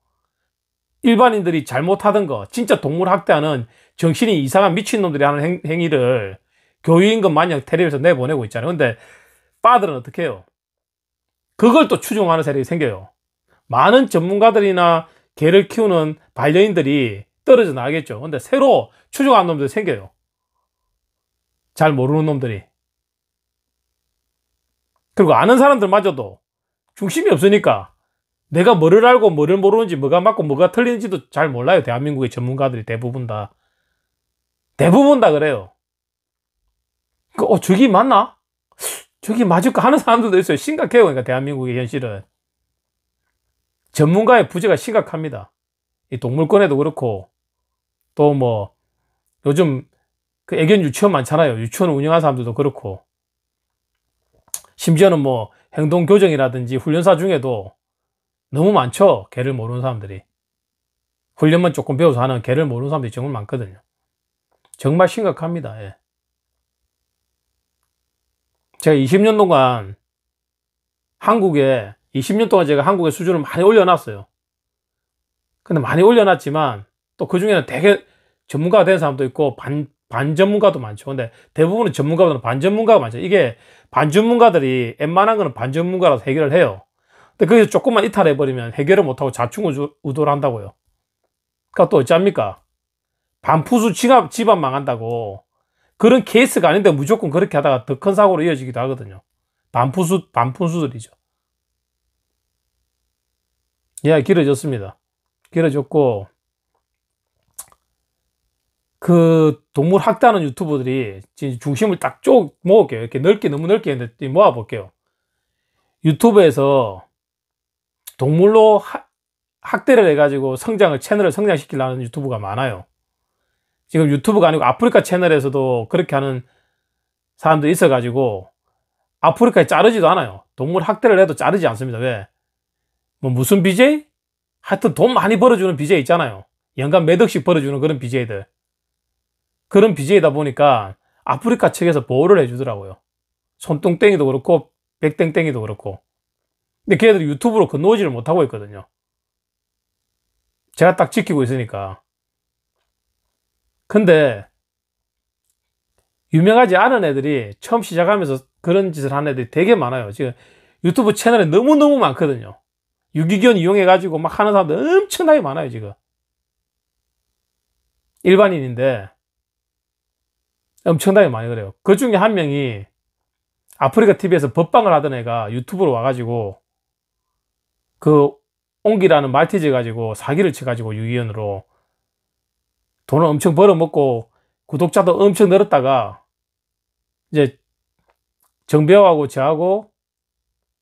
일반인들이 잘못하던 거 진짜 동물 학대하는 정신이 이상한 미친놈들이 하는 행, 행위를 교육인 것 마냥 테레비에서 내보내고 있잖아요 근데 빠들은 어떻게 해요? 그걸 또 추종하는 세력이 생겨요 많은 전문가들이나 개를 키우는 반려인들이 떨어져 나가겠죠 근데 새로 추종하는 놈들이 생겨요 잘 모르는 놈들이 그리고 아는 사람들마저도 중심이 없으니까 내가 뭐를 알고 뭐를 모르는지 뭐가 맞고 뭐가 틀리는지도 잘 몰라요. 대한민국의 전문가들이 대부분 다. 대부분 다 그래요. 그, 어, 저기 맞나? 저기 맞을까 하는 사람들도 있어요. 심각해요. 그러니까 대한민국의 현실은. 전문가의 부재가 심각합니다. 이 동물권에도 그렇고, 또 뭐, 요즘 그 애견 유치원 많잖아요. 유치원 을 운영하는 사람들도 그렇고, 심지어는 뭐, 행동교정이라든지 훈련사 중에도 너무 많죠 개를 모르는 사람들이 훈련만 조금 배워서 하는 개를 모르는 사람들이 정말 많거든요 정말 심각합니다 예. 제가 20년 동안 한국에 20년 동안 제가 한국의 수준을 많이 올려놨어요 근데 많이 올려놨지만 또 그 중에는 되게 전문가가 된 사람도 있고 반, 반전문가도 많죠 근데 대부분은 전문가보다는 반전문가가 많죠 이게 반전문가들이 웬만한 거는 반전문가라서 해결을 해요 근데 거기서 조금만 이탈해버리면 해결을 못하고 자충 우도를 한다고요. 그니까 러또어찌합니까 반푸수 지갑, 집안 망한다고. 그런 케이스가 아닌데 무조건 그렇게 하다가 더 큰 사고로 이어지기도 하거든요. 반푸수, 반푼수들이죠. 예, 길어졌습니다. 길어졌고, 그 동물 학대하는 유튜버들이 지금 중심을 딱 쪼 모을게요. 이렇게 넓게, 너무 넓게 했는데 모아볼게요. 유튜브에서 동물로 하, 학대를 해가지고 성장을 채널을 성장시키려는 유튜브가 많아요. 지금 유튜브가 아니고 아프리카 채널에서도 그렇게 하는 사람도 있어가지고 아프리카에 자르지도 않아요. 동물 학대를 해도 자르지 않습니다. 왜? 뭐 무슨 BJ? 하여튼 돈 많이 벌어주는 BJ 있잖아요. 연간 몇 억씩 벌어주는 그런 BJ들. 그런 BJ다 보니까 아프리카 측에서 보호를 해주더라고요. 손뚱땡이도 그렇고 백땡땡이도 그렇고 근데 걔들이 유튜브로 건너오지를 못하고 있거든요. 제가 딱 지키고 있으니까. 근데 유명하지 않은 애들이 처음 시작하면서 그런 짓을 하는 애들이 되게 많아요. 지금 유튜브 채널에 너무너무 많거든요. 유기견 이용해가지고 막 하는 사람들 엄청나게 많아요, 지금. 일반인인데 엄청나게 많이 그래요. 그 중에 한 명이 아프리카 TV에서 법방을 하던 애가 유튜브로 와가지고 그 옹기라는 말티즈 가지고 사기를 쳐가지고 유기견으로 돈을 엄청 벌어먹고 구독자도 엄청 늘었다가 이제 정배하고 저하고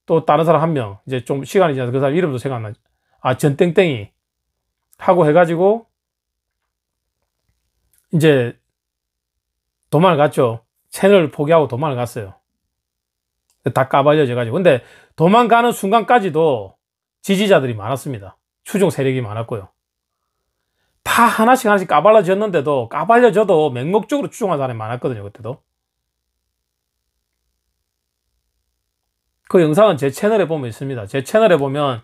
또 다른 사람 한 명 이제 좀 시간이 지나서 그 사람 이름도 생각나죠 아 전땡땡이 하고 해가지고 이제 도망을 갔죠 채널을 포기하고 도망을 갔어요 다 까발려져 가지고 근데 도망가는 순간까지도 지지자들이 많았습니다. 추종 세력이 많았고요. 다 하나씩 하나씩 까발라졌는데도 까발려져도 맹목적으로 추종한 사람이 많았거든요. 그때도. 그 영상은 제 채널에 보면 있습니다. 제 채널에 보면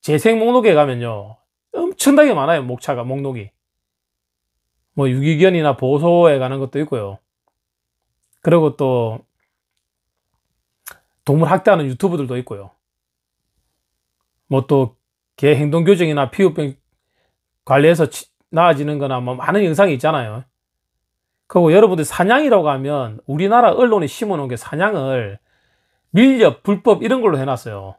재생 목록에 가면요. 엄청나게 많아요. 목차가 목록이. 뭐 유기견이나 보소에 가는 것도 있고요. 그리고 또 동물 학대하는 유튜브들도 있고요. 뭐또개 행동 교정이나 피부병 관리해서 나아지는 거나 뭐 많은 영상이 있잖아요. 그리고 여러분들 사냥이라고 하면 우리나라 언론이 심어놓은 게 사냥을 밀렵, 불법 이런 걸로 해놨어요.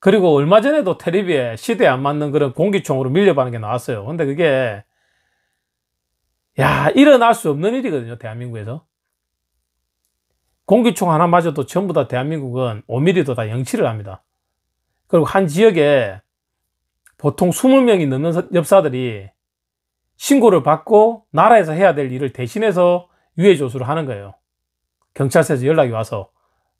그리고 얼마 전에도 테레비에 시대에 안 맞는 그런 공기총으로 밀려하는게 나왔어요. 근데 그게 야 일어날 수 없는 일이거든요. 대한민국에서. 공기총 하나 맞아도 전부 다 대한민국은 5mm도 다 영치를 합니다. 그리고 한 지역에 보통 20명이 넘는 엽사들이 신고를 받고 나라에서 해야 될 일을 대신해서 유해 조수를 하는 거예요. 경찰서에서 연락이 와서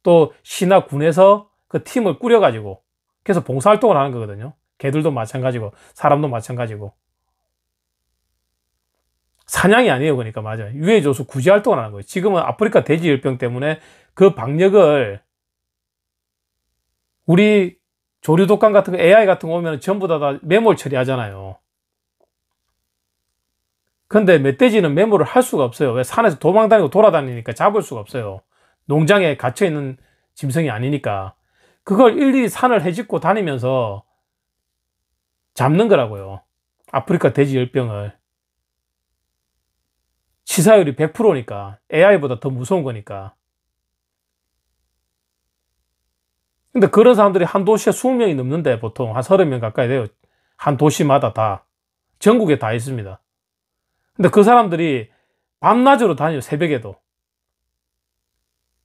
또 시나 군에서 그 팀을 꾸려가지고 계속 봉사활동을 하는 거거든요. 개들도 마찬가지고 사람도 마찬가지고 사냥이 아니에요. 그러니까 맞아요. 유해 조수 구제 활동을 하는 거예요. 지금은 아프리카 돼지 열병 때문에 그 방역을 우리 조류 독감 같은 거 AI 같은 거 오면 전부 다, 다 메모를 처리하잖아요. 근데 멧돼지는 메모를 할 수가 없어요. 왜 산에서 도망다니고 돌아다니니까 잡을 수가 없어요. 농장에 갇혀 있는 짐승이 아니니까. 그걸 일일이 산을 헤집고 다니면서 잡는 거라고요. 아프리카 돼지 열병을. 치사율이 100%니까 AI보다 더 무서운 거니까. 근데 그런 사람들이 한 도시에 20명이 넘는데 보통 한 30명 가까이 돼요. 한 도시마다 다. 전국에 다 있습니다. 근데 그 사람들이 밤낮으로 다녀요. 새벽에도.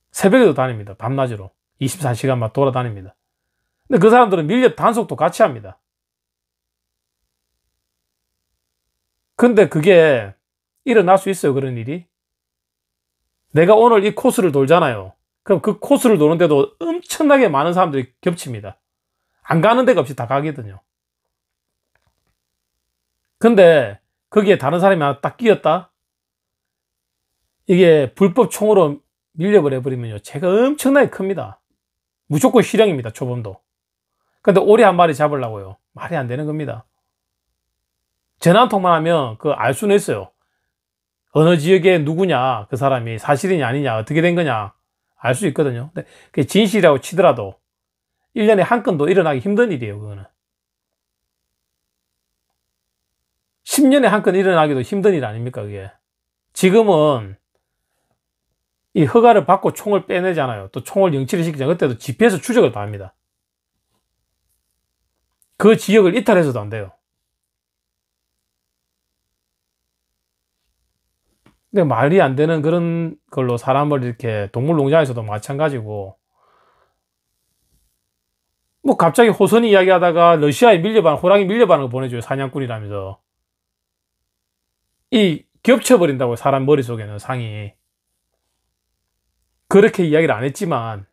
새벽에도 다닙니다. 밤낮으로. 24시간 만 돌아다닙니다. 근데 그 사람들은 밀렵 단속도 같이 합니다. 근데 그게 일어날 수 있어요. 그런 일이. 내가 오늘 이 코스를 돌잖아요. 그럼 그 코스를 노는데도 엄청나게 많은 사람들이 겹칩니다. 안 가는 데가 없이 다 가거든요. 근데 거기에 다른 사람이 하나 딱 끼었다? 이게 불법 총으로 밀려버려 버리면요. 제가 엄청나게 큽니다. 무조건 실형입니다. 초범도. 근데 오리 한 마리 잡으려고요. 말이 안 되는 겁니다. 전화 한 통만 하면 그 알 수는 있어요. 어느 지역에 누구냐, 그 사람이 사실이냐 아니냐, 어떻게 된 거냐. 알수 있거든요. 근데 그게 진실이라고 치더라도 1년에 한 건도 일어나기 힘든 일이에요, 그거는. 10년에 한 건 일어나기도 힘든 일 아닙니까, 그게. 지금은 이 허가를 받고 총을 빼내잖아요. 또 총을 영치를 시키잖아요. 그때도 집회에서 추적을 다 합니다. 그 지역을 이탈해서도 안 돼요. 근데 말이 안 되는 그런 걸로 사람을 이렇게 동물농장에서도 마찬가지고 뭐 갑자기 호선이 이야기하다가 러시아에 밀려반 호랑이 밀려반을 보내줘요 사냥꾼이라면서 이겹쳐버린다고 사람 머릿속에는 상이 그렇게 이야기를 안 했지만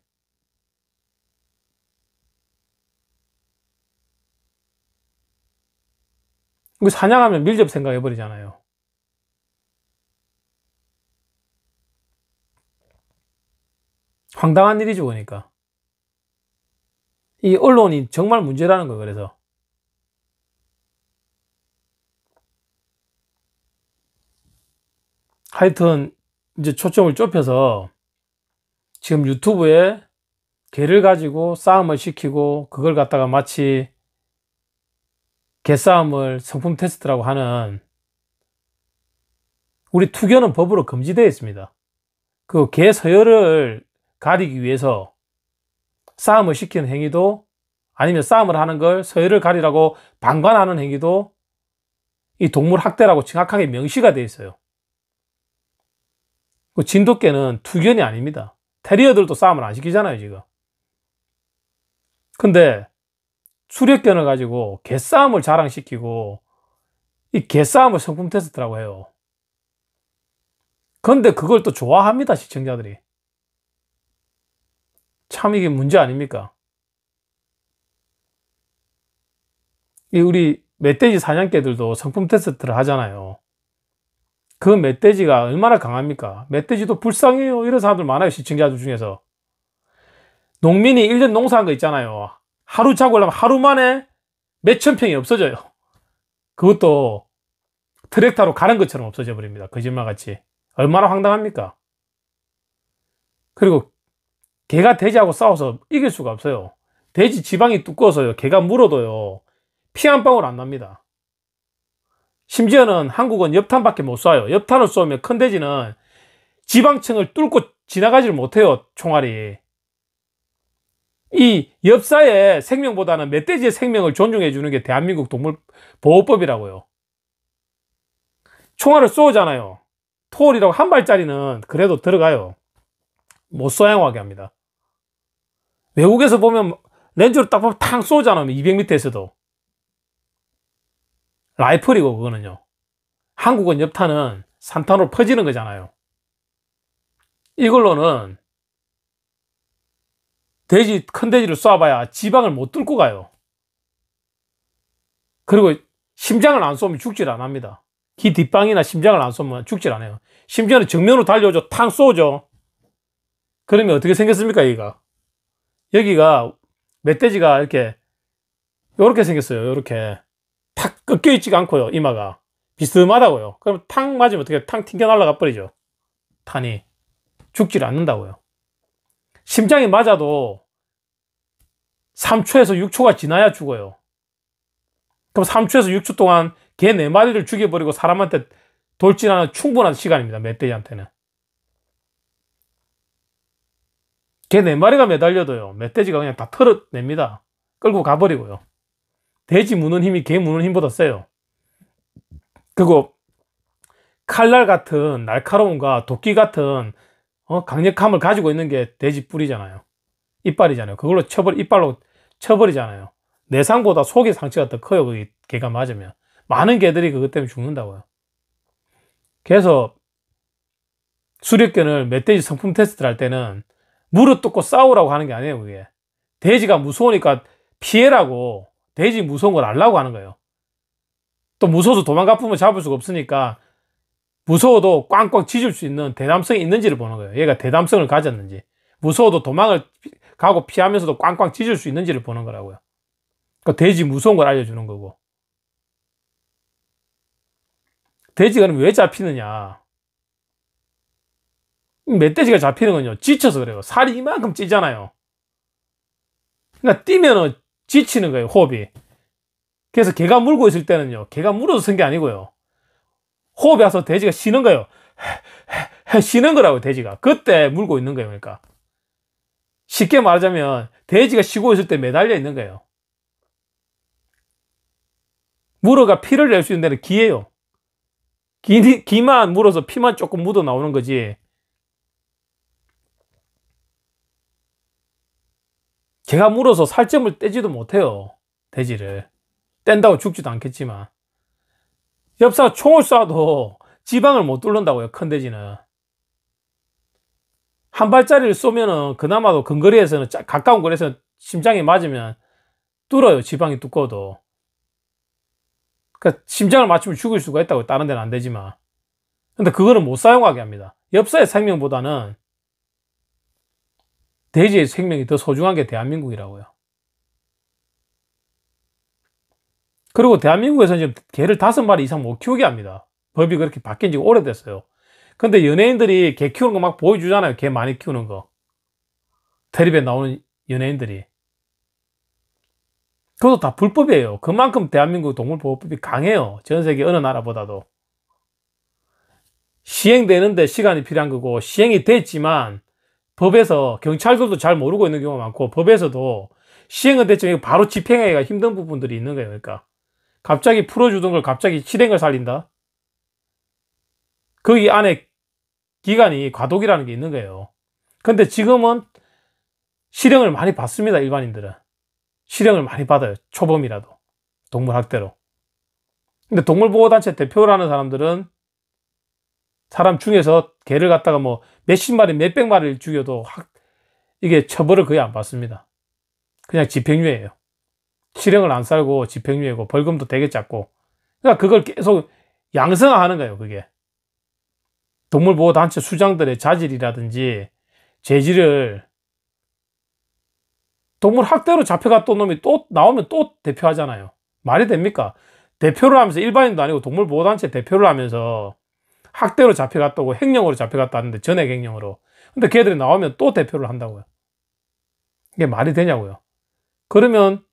그 사냥하면 밀접 생각해버리잖아요 황당한 일이죠그러니까이 언론이 정말 문제라는 거예요 그래서. 하여튼 이제 초점을 좁혀서 지금 유튜브에 개를 가지고 싸움을 시키고 그걸 갖다가 마치 개싸움을 성품 테스트라고 하는 우리 투견은 법으로 금지되어 있습니다. 그 개 서열을 가리기 위해서 싸움을 시키는 행위도 아니면 싸움을 하는 걸 서열을 가리라고 방관하는 행위도 이 동물 학대라고 정확하게 명시가 되어 있어요. 그 진돗개는 투견이 아닙니다. 테리어들도 싸움을 안 시키잖아요, 지금. 근데 수력견을 가지고 개싸움을 자랑시키고 이 개싸움을 성품 테스트라고 해요. 근데 그걸 또 좋아합니다, 시청자들이. 참 이게 문제 아닙니까? 이 우리 멧돼지 사냥개들도 성품 테스트를 하잖아요. 그 멧돼지가 얼마나 강합니까? 멧돼지도 불쌍해요. 이런 사람들 많아요. 시청자들 중에서. 농민이 1년 농사한 거 있잖아요. 하루 자고 일면 하루 만에 몇 천 평이 없어져요. 그것도 트랙터로 가는 것처럼 없어져 버립니다. 거짓말같이. 얼마나 황당합니까? 그리고 개가 돼지하고 싸워서 이길 수가 없어요. 돼지 지방이 두꺼워서요. 개가 물어도요. 피 한 방울 안 납니다. 심지어는 한국은 엽탄밖에 못 쏴요. 엽탄을 쏘면 큰 돼지는 지방층을 뚫고 지나가질 못해요. 총알이. 이 엽사의 생명보다는 멧돼지의 생명을 존중해 주는 게 대한민국 동물보호법이라고요. 총알을 쏘잖아요. 토홀이라고 한 발짜리는 그래도 들어가요. 못쏘양하게 합니다. 외국에서 보면 렌즈로 딱 보면 탕 쏘잖아. 200m에서도. 뭐 라이플이고 그거는요. 한국은 옆탄은산탄으로 퍼지는 거잖아요. 이걸로는 돼지 큰 돼지를 쏴봐야 지방을 못 뚫고 가요. 그리고 심장을 안 쏘면 죽질 안 합니다. 귀 뒷방이나 심장을 안 쏘면 죽질 않아요. 심지어는 정면으로 달려오죠. 탕 쏘죠. 그러면 어떻게 생겼습니까, 여기가 여기가 멧돼지가 이렇게 요렇게 생겼어요. 이렇게탁 꺾여 있지가 않고요. 이마가 비스듬하다고요. 그럼 탕 맞으면 어떻게 탕 튕겨 날라가 버리죠. 탄이 죽질 않는다고요. 심장이 맞아도 3초에서 6초가 지나야 죽어요. 그럼 3초에서 6초 동안 개 4마리를 죽여버리고 사람한테 돌진하는 충분한 시간입니다. 멧돼지한테는. 개네 마리가 매달려도요. 멧돼지가 그냥 다 털어냅니다. 끌고 가버리고요. 돼지 무는 힘이 개 무는 힘보다 세요. 그리고 칼날 같은 날카로움과 도끼 같은 어, 강력함을 가지고 있는 게 돼지 뿔이잖아요. 이빨이잖아요. 그걸로 쳐버 이빨로 쳐버리잖아요. 내상보다 속의 상처가 더 커요. 그 개가 맞으면 많은 개들이 그것 때문에 죽는다고요. 그래서 수렵견을 멧돼지 성품 테스트를 할 때는 무릎 뜯고 싸우라고 하는 게 아니에요, 그게. 돼지가 무서우니까 피해라고, 돼지 무서운 걸 알라고 하는 거예요. 또 무서워서 도망가품면 잡을 수가 없으니까 무서워도 꽝꽝 짖을 수 있는 대담성이 있는지를 보는 거예요. 얘가 대담성을 가졌는지. 무서워도 도망을 가고 피하면서도 꽝꽝 짖을 수 있는지를 보는 거라고요. 그 그러니까 돼지 무서운 걸 알려주는 거고. 돼지가 왜 잡히느냐. 멧돼지가 잡히는 건요 지쳐서 그래요 살이 이만큼 찌잖아요 그러니까 뛰면 은 지치는 거예요 호흡이 그래서 개가 물고 있을 때는요 개가 물어서 쓴 게 아니고요 호흡이 와서 돼지가 쉬는 거예요 쉬는 거라고 돼지가 그때 물고 있는 거예요 그러니까 쉽게 말하자면 돼지가 쉬고 있을 때 매달려 있는 거예요 물어가 피를 낼 수 있는 데는 기예요 기, 기만 물어서 피만 조금 묻어 나오는 거지 제가 물어서 살점을 떼지도 못해요 돼지를 뗀다고 죽지도 않겠지만 엽사 총을 쏴도 지방을 못 뚫는다고요 큰 돼지는 한 발짜리를 쏘면은 그나마도 근거리에서는 가까운 거리에서 심장에 맞으면 뚫어요 지방이 두꺼워도 그러니까 심장을 맞추면 죽을 수가 있다고 다른 데는 안 되지만 근데 그거는 못 사용하게 합니다 엽사의 생명보다는 돼지의 생명이 더 소중한 게 대한민국이라고요. 그리고 대한민국에서는 지금 개를 다섯 마리 이상 못 키우게 합니다. 법이 그렇게 바뀐 지 오래됐어요. 근데 연예인들이 개 키우는 거 막 보여주잖아요. 개 많이 키우는 거. 테레비에 나오는 연예인들이. 그것도 다 불법이에요. 그만큼 대한민국 동물보호법이 강해요. 전 세계 어느 나라보다도. 시행되는데 시간이 필요한 거고, 시행이 됐지만, 법에서 경찰들도 잘 모르고 있는 경우가 많고 법에서도 시행은 대충 바로 집행하기가 힘든 부분들이 있는 거예요. 그러니까 갑자기 풀어주던 걸 갑자기 실행을 살린다. 거기 안에 기간이 과도기라는 게 있는 거예요. 근데 지금은 실형을 많이 받습니다. 일반인들은 실형을 많이 받아요. 초범이라도 동물학대로. 근데 동물보호단체 대표라는 사람들은 사람 중에서 개를 갖다가 뭐 몇십 마리, 몇백 마리를 죽여도 확, 이게 처벌을 거의 안 받습니다. 그냥 집행유예예요. 실형을 안 살고 집행유예고 벌금도 되게 작고. 그러니까 그걸 계속 양성화하는 거예요, 그게. 동물보호단체 수장들의 자질이라든지 재질을 동물 학대로 잡혀갔던 놈이 또 나오면 또 대표하잖아요. 말이 됩니까? 대표를 하면서 일반인도 아니고 동물보호단체 대표를 하면서 학대로 잡혀갔다고 행령으로 잡혀갔다는데 전액 행령으로 근데 걔들이 나오면 또 대표를 한다고요 이게 말이 되냐고요 그러면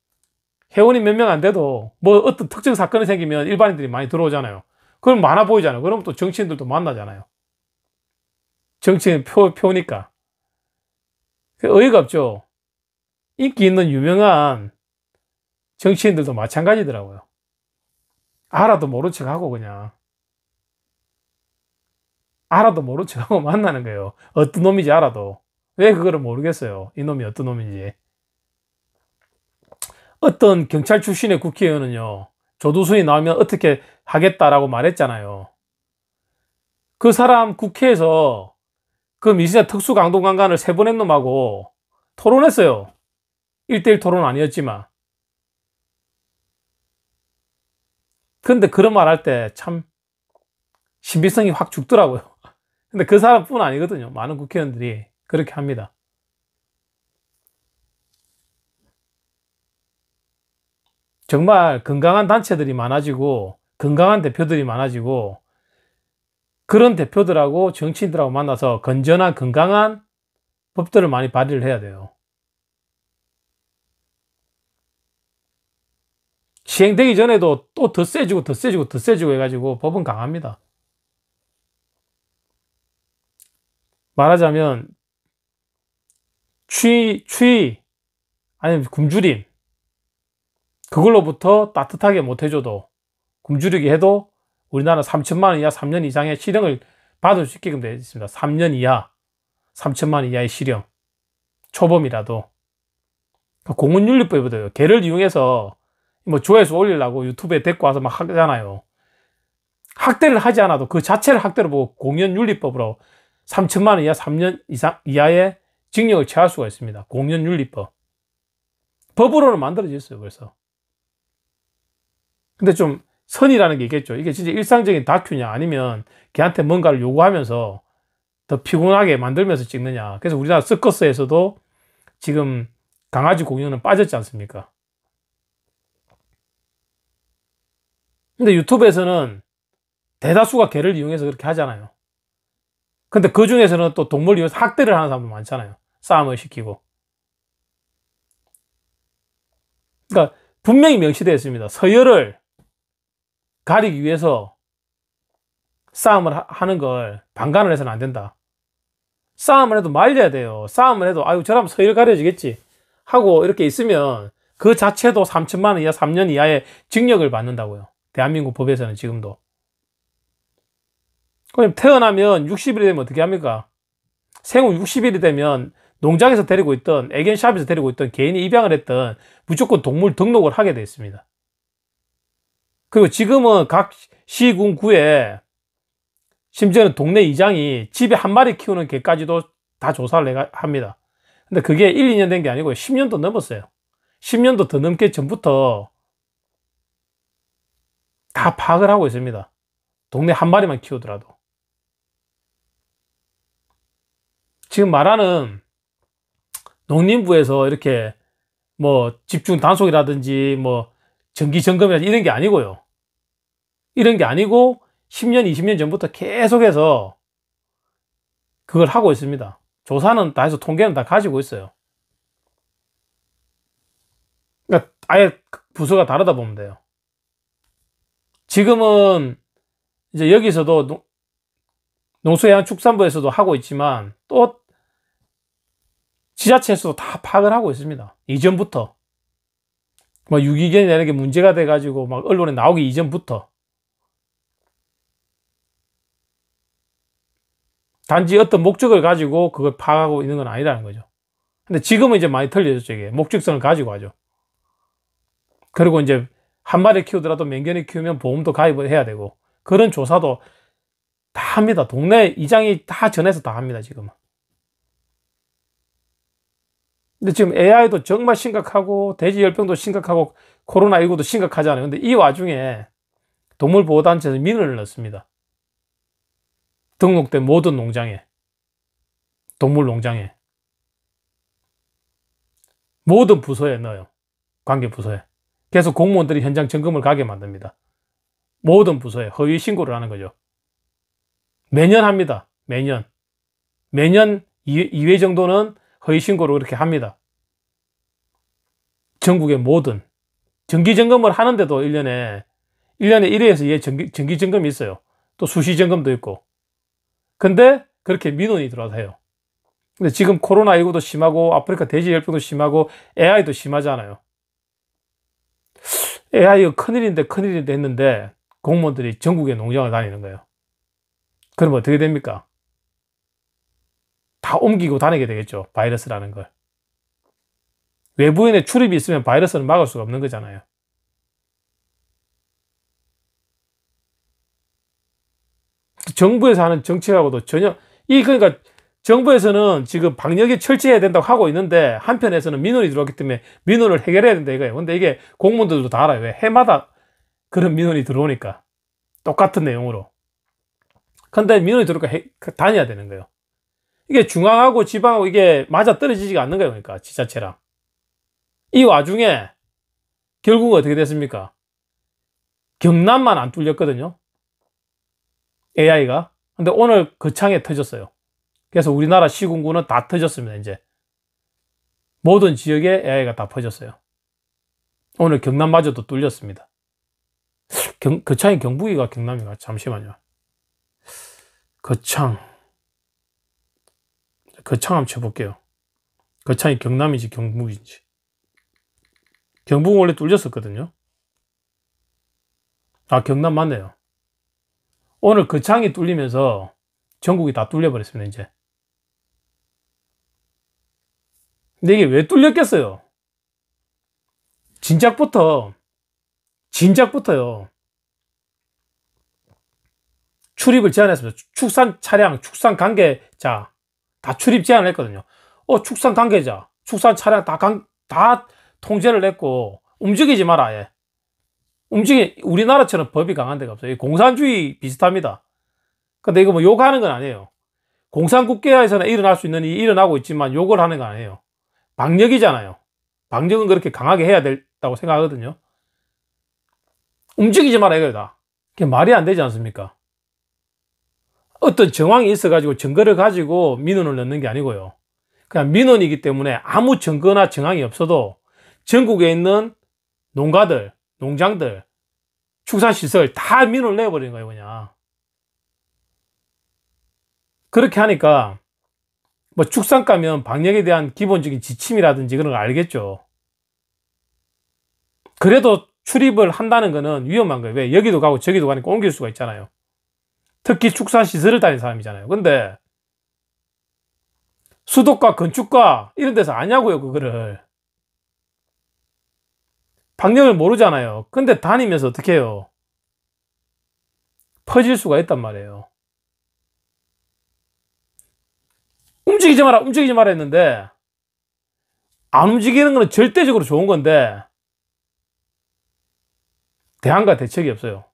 회원이 몇 명 안 돼도 뭐 어떤 특정 사건이 생기면 일반인들이 많이 들어오잖아요 그럼 많아 보이잖아요 그럼 또 정치인들도 만나잖아요 정치인 표, 표니까 의의가 그 없죠 인기 있는 유명한 정치인들도 마찬가지더라고요 알아도 모른 척하고 그냥 알아도 모르죠 만나는 거예요. 어떤 놈인지 알아도. 왜 그거를 모르겠어요. 이놈이 어떤 놈인지. 어떤 경찰 출신의 국회의원은요. 조두순이 나오면 어떻게 하겠다라고 말했잖아요. 그 사람 국회에서 그 미시자 특수강동강간을 세번한 놈하고 토론했어요. 1대1 토론 아니었지만. 근데 그런 말 할 때 참 신빙성이 확 죽더라고요. 근데 그 사람뿐 아니거든요. 많은 국회의원들이 그렇게 합니다. 정말 건강한 단체들이 많아지고 건강한 대표들이 많아지고 그런 대표들하고 정치인들하고 만나서 건전한 건강한 법들을 많이 발의를 해야 돼요. 시행되기 전에도 또 더 세지고 더 세지고 더 세지고 해가지고 법은 강합니다. 말하자면 추위, 추위, 아니면 굶주림. 그걸로부터 따뜻하게 못해줘도, 굶주리게 해도 우리나라 3천만 원 이하 3년 이상의 실형을 받을 수 있게끔 되어 있습니다. 3년 이하, 3천만 원 이하의 실형. 초범이라도. 그러니까 공은윤리법에도 개를 이용해서 뭐 조회수 올리려고 유튜브에 데리고 와서 막 하잖아요. 학대를 하지 않아도 그 자체를 학대로 보고 공연윤리법으로 3천만 원 이하 3년 이상 이하의 징역을 처할 수가 있습니다. 공연윤리법. 법으로는 만들어졌어요, 그래서. 근데 좀 선이라는 게 있겠죠. 이게 진짜 일상적인 다큐냐 아니면 걔한테 뭔가를 요구하면서 더 피곤하게 만들면서 찍느냐. 그래서 우리나라 서커스에서도 지금 강아지 공연은 빠졌지 않습니까? 근데 유튜브에서는 대다수가 개를 이용해서 그렇게 하잖아요. 근데 그 중에서는 또 동물 이용 학대를 하는 사람도 많잖아요. 싸움을 시키고. 그러니까 분명히 명시되어 있습니다. 서열을 가리기 위해서 싸움을 하는 걸 방관을 해서는 안 된다. 싸움을 해도 말려야 돼요. 싸움을 해도 아유 저라면 서열 가려지겠지 하고 이렇게 있으면 그 자체도 3천만 원 이하 3년 이하의 징역을 받는다고요. 대한민국 법에서는 지금도. 그럼 태어나면 60일이 되면 어떻게 합니까? 생후 60일이 되면 농장에서 데리고 있던 애견샵에서 데리고 있던 개인이 입양을 했던 무조건 동물 등록을 하게 되어 있습니다. 그리고 지금은 각 시군 구에 심지어는 동네 이장이 집에 한 마리 키우는 개까지도 다 조사를 합니다. 근데 그게 1, 2년 된 게 아니고 10년도 넘었어요. 10년도 더 넘게 전부터 다 파악을 하고 있습니다. 동네 한 마리만 키우더라도. 지금 말하는 농림부에서 이렇게 뭐 집중 단속이라든지 뭐전기점검이라 이런 게 아니고요. 이런 게 아니고 10년, 20년 전부터 계속해서 그걸 하고 있습니다. 조사는 다 해서 통계는 다 가지고 있어요. 그러니까 아예 부서가 다르다 보면 돼요. 지금은 이제 여기서도 농수해양축산부에서도 하고 있지만 또 지자체에서도 다 파악을 하고 있습니다. 이전부터 뭐 유기견이 되는 게 문제가 돼가지고 막 언론에 나오기 이전부터 단지 어떤 목적을 가지고 그걸 파악하고 있는 건 아니라는 거죠. 근데 지금은 이제 많이 틀려졌죠, 이게. 목적성을 가지고 하죠. 그리고 이제 한 마리 키우더라도 맹견을 키우면 보험도 가입을 해야 되고, 그런 조사도 다 합니다. 동네 이장이 다 전해서 다 합니다, 지금은. 근데 지금 AI도 정말 심각하고, 돼지열병도 심각하고, 코로나19도 심각하잖아요. 근데 이 와중에 동물보호단체에서 민원을 넣습니다. 등록된 모든 농장에. 동물 농장에. 모든 부서에 넣어요. 관계 부서에. 계속 공무원들이 현장 점검을 가게 만듭니다. 모든 부서에 허위 신고를 하는 거죠. 매년 합니다. 매년. 매년 2회 정도는 허위신고로 그렇게 합니다. 전국의 모든. 정기점검을 하는데도 1년에, 1년에 1회에서 2회 정기, 정기점검이 있어요. 또 수시점검도 있고. 근데 그렇게 민원이 들어와서 해요. 근데 지금 코로나19도 심하고 아프리카 돼지열병도 심하고 AI도 심하잖아요. AI가 큰일인데 큰일인데 했는데 공무원들이 전국의 농장을 다니는 거예요. 그럼 어떻게 됩니까? 다 옮기고 다니게 되겠죠. 바이러스라는 걸. 외부인의 출입이 있으면 바이러스는 막을 수가 없는 거잖아요. 정부에서 하는 정책하고도 전혀 이 그러니까 정부에서는 지금 방역에 철저해야 된다고 하고 있는데 한편에서는 민원이 들어왔기 때문에 민원을 해결해야 된다 이거예요. 근데 이게 공무원들도 다 알아요. 왜 해마다 그런 민원이 들어오니까 똑같은 내용으로 근데 민원이 들어오니까 그 다녀야 되는 거예요. 이게 중앙하고 지방하고 이게 맞아 떨어지지가 않는 거예요. 그러니까 지자체랑. 이 와중에 결국 어떻게 됐습니까? 경남만 안 뚫렸거든요. AI가. 근데 오늘 거창에 터졌어요. 그래서 우리나라 시군구는 다 터졌습니다. 이제 모든 지역에 AI가 다 퍼졌어요. 오늘 경남마저도 뚫렸습니다. 경, 거창이 경북이가 경남이가 잠시만요. 거창. 거창 한번 쳐볼게요. 거창이 경남인지 경북인지. 경북은 원래 뚫렸었거든요. 아, 경남 맞네요. 오늘 거창이 뚫리면서 전국이 다 뚫려버렸습니다, 이제. 근데 이게 왜 뚫렸겠어요? 진작부터, 진작부터요. 출입을 제한했습니다. 축산 차량, 축산 관계자 다 출입 제한을 했거든요. 어, 축산 관계자, 축산 차량 다, 강, 다 통제를 했고 움직이지 마라. 예. 움직이 우리나라처럼 법이 강한 데가 없어요. 공산주의 비슷합니다. 근데 이거 뭐 욕하는 건 아니에요. 공산국가에서는 일어날 수 있는 일이 일어나고 있지만 욕을 하는 건 아니에요. 방역이잖아요. 방역은 그렇게 강하게 해야 된다고 생각하거든요. 움직이지 마라 이거다. 그게 말이 안 되지 않습니까? 어떤 정황이 있어가지고 증거를 가지고 민원을 넣는 게 아니고요. 그냥 민원이기 때문에 아무 증거나 정황이 없어도 전국에 있는 농가들, 농장들, 축산시설 다 민원을 내버리는 거예요, 그냥. 그렇게 하니까 뭐 축산 가면 방역에 대한 기본적인 지침이라든지 그런 걸 알겠죠. 그래도 출입을 한다는 거는 위험한 거예요. 왜? 여기도 가고 저기도 가니까 옮길 수가 있잖아요. 특히 축산시설을 다닌 사람이잖아요. 근데 수도과 건축과 이런 데서 아냐고요, 그거를. 방역을 모르잖아요. 근데 다니면서 어떻게 해요? 퍼질 수가 있단 말이에요. 움직이지 마라, 움직이지 마라 했는데, 안 움직이는 건 절대적으로 좋은 건데, 대안과 대책이 없어요.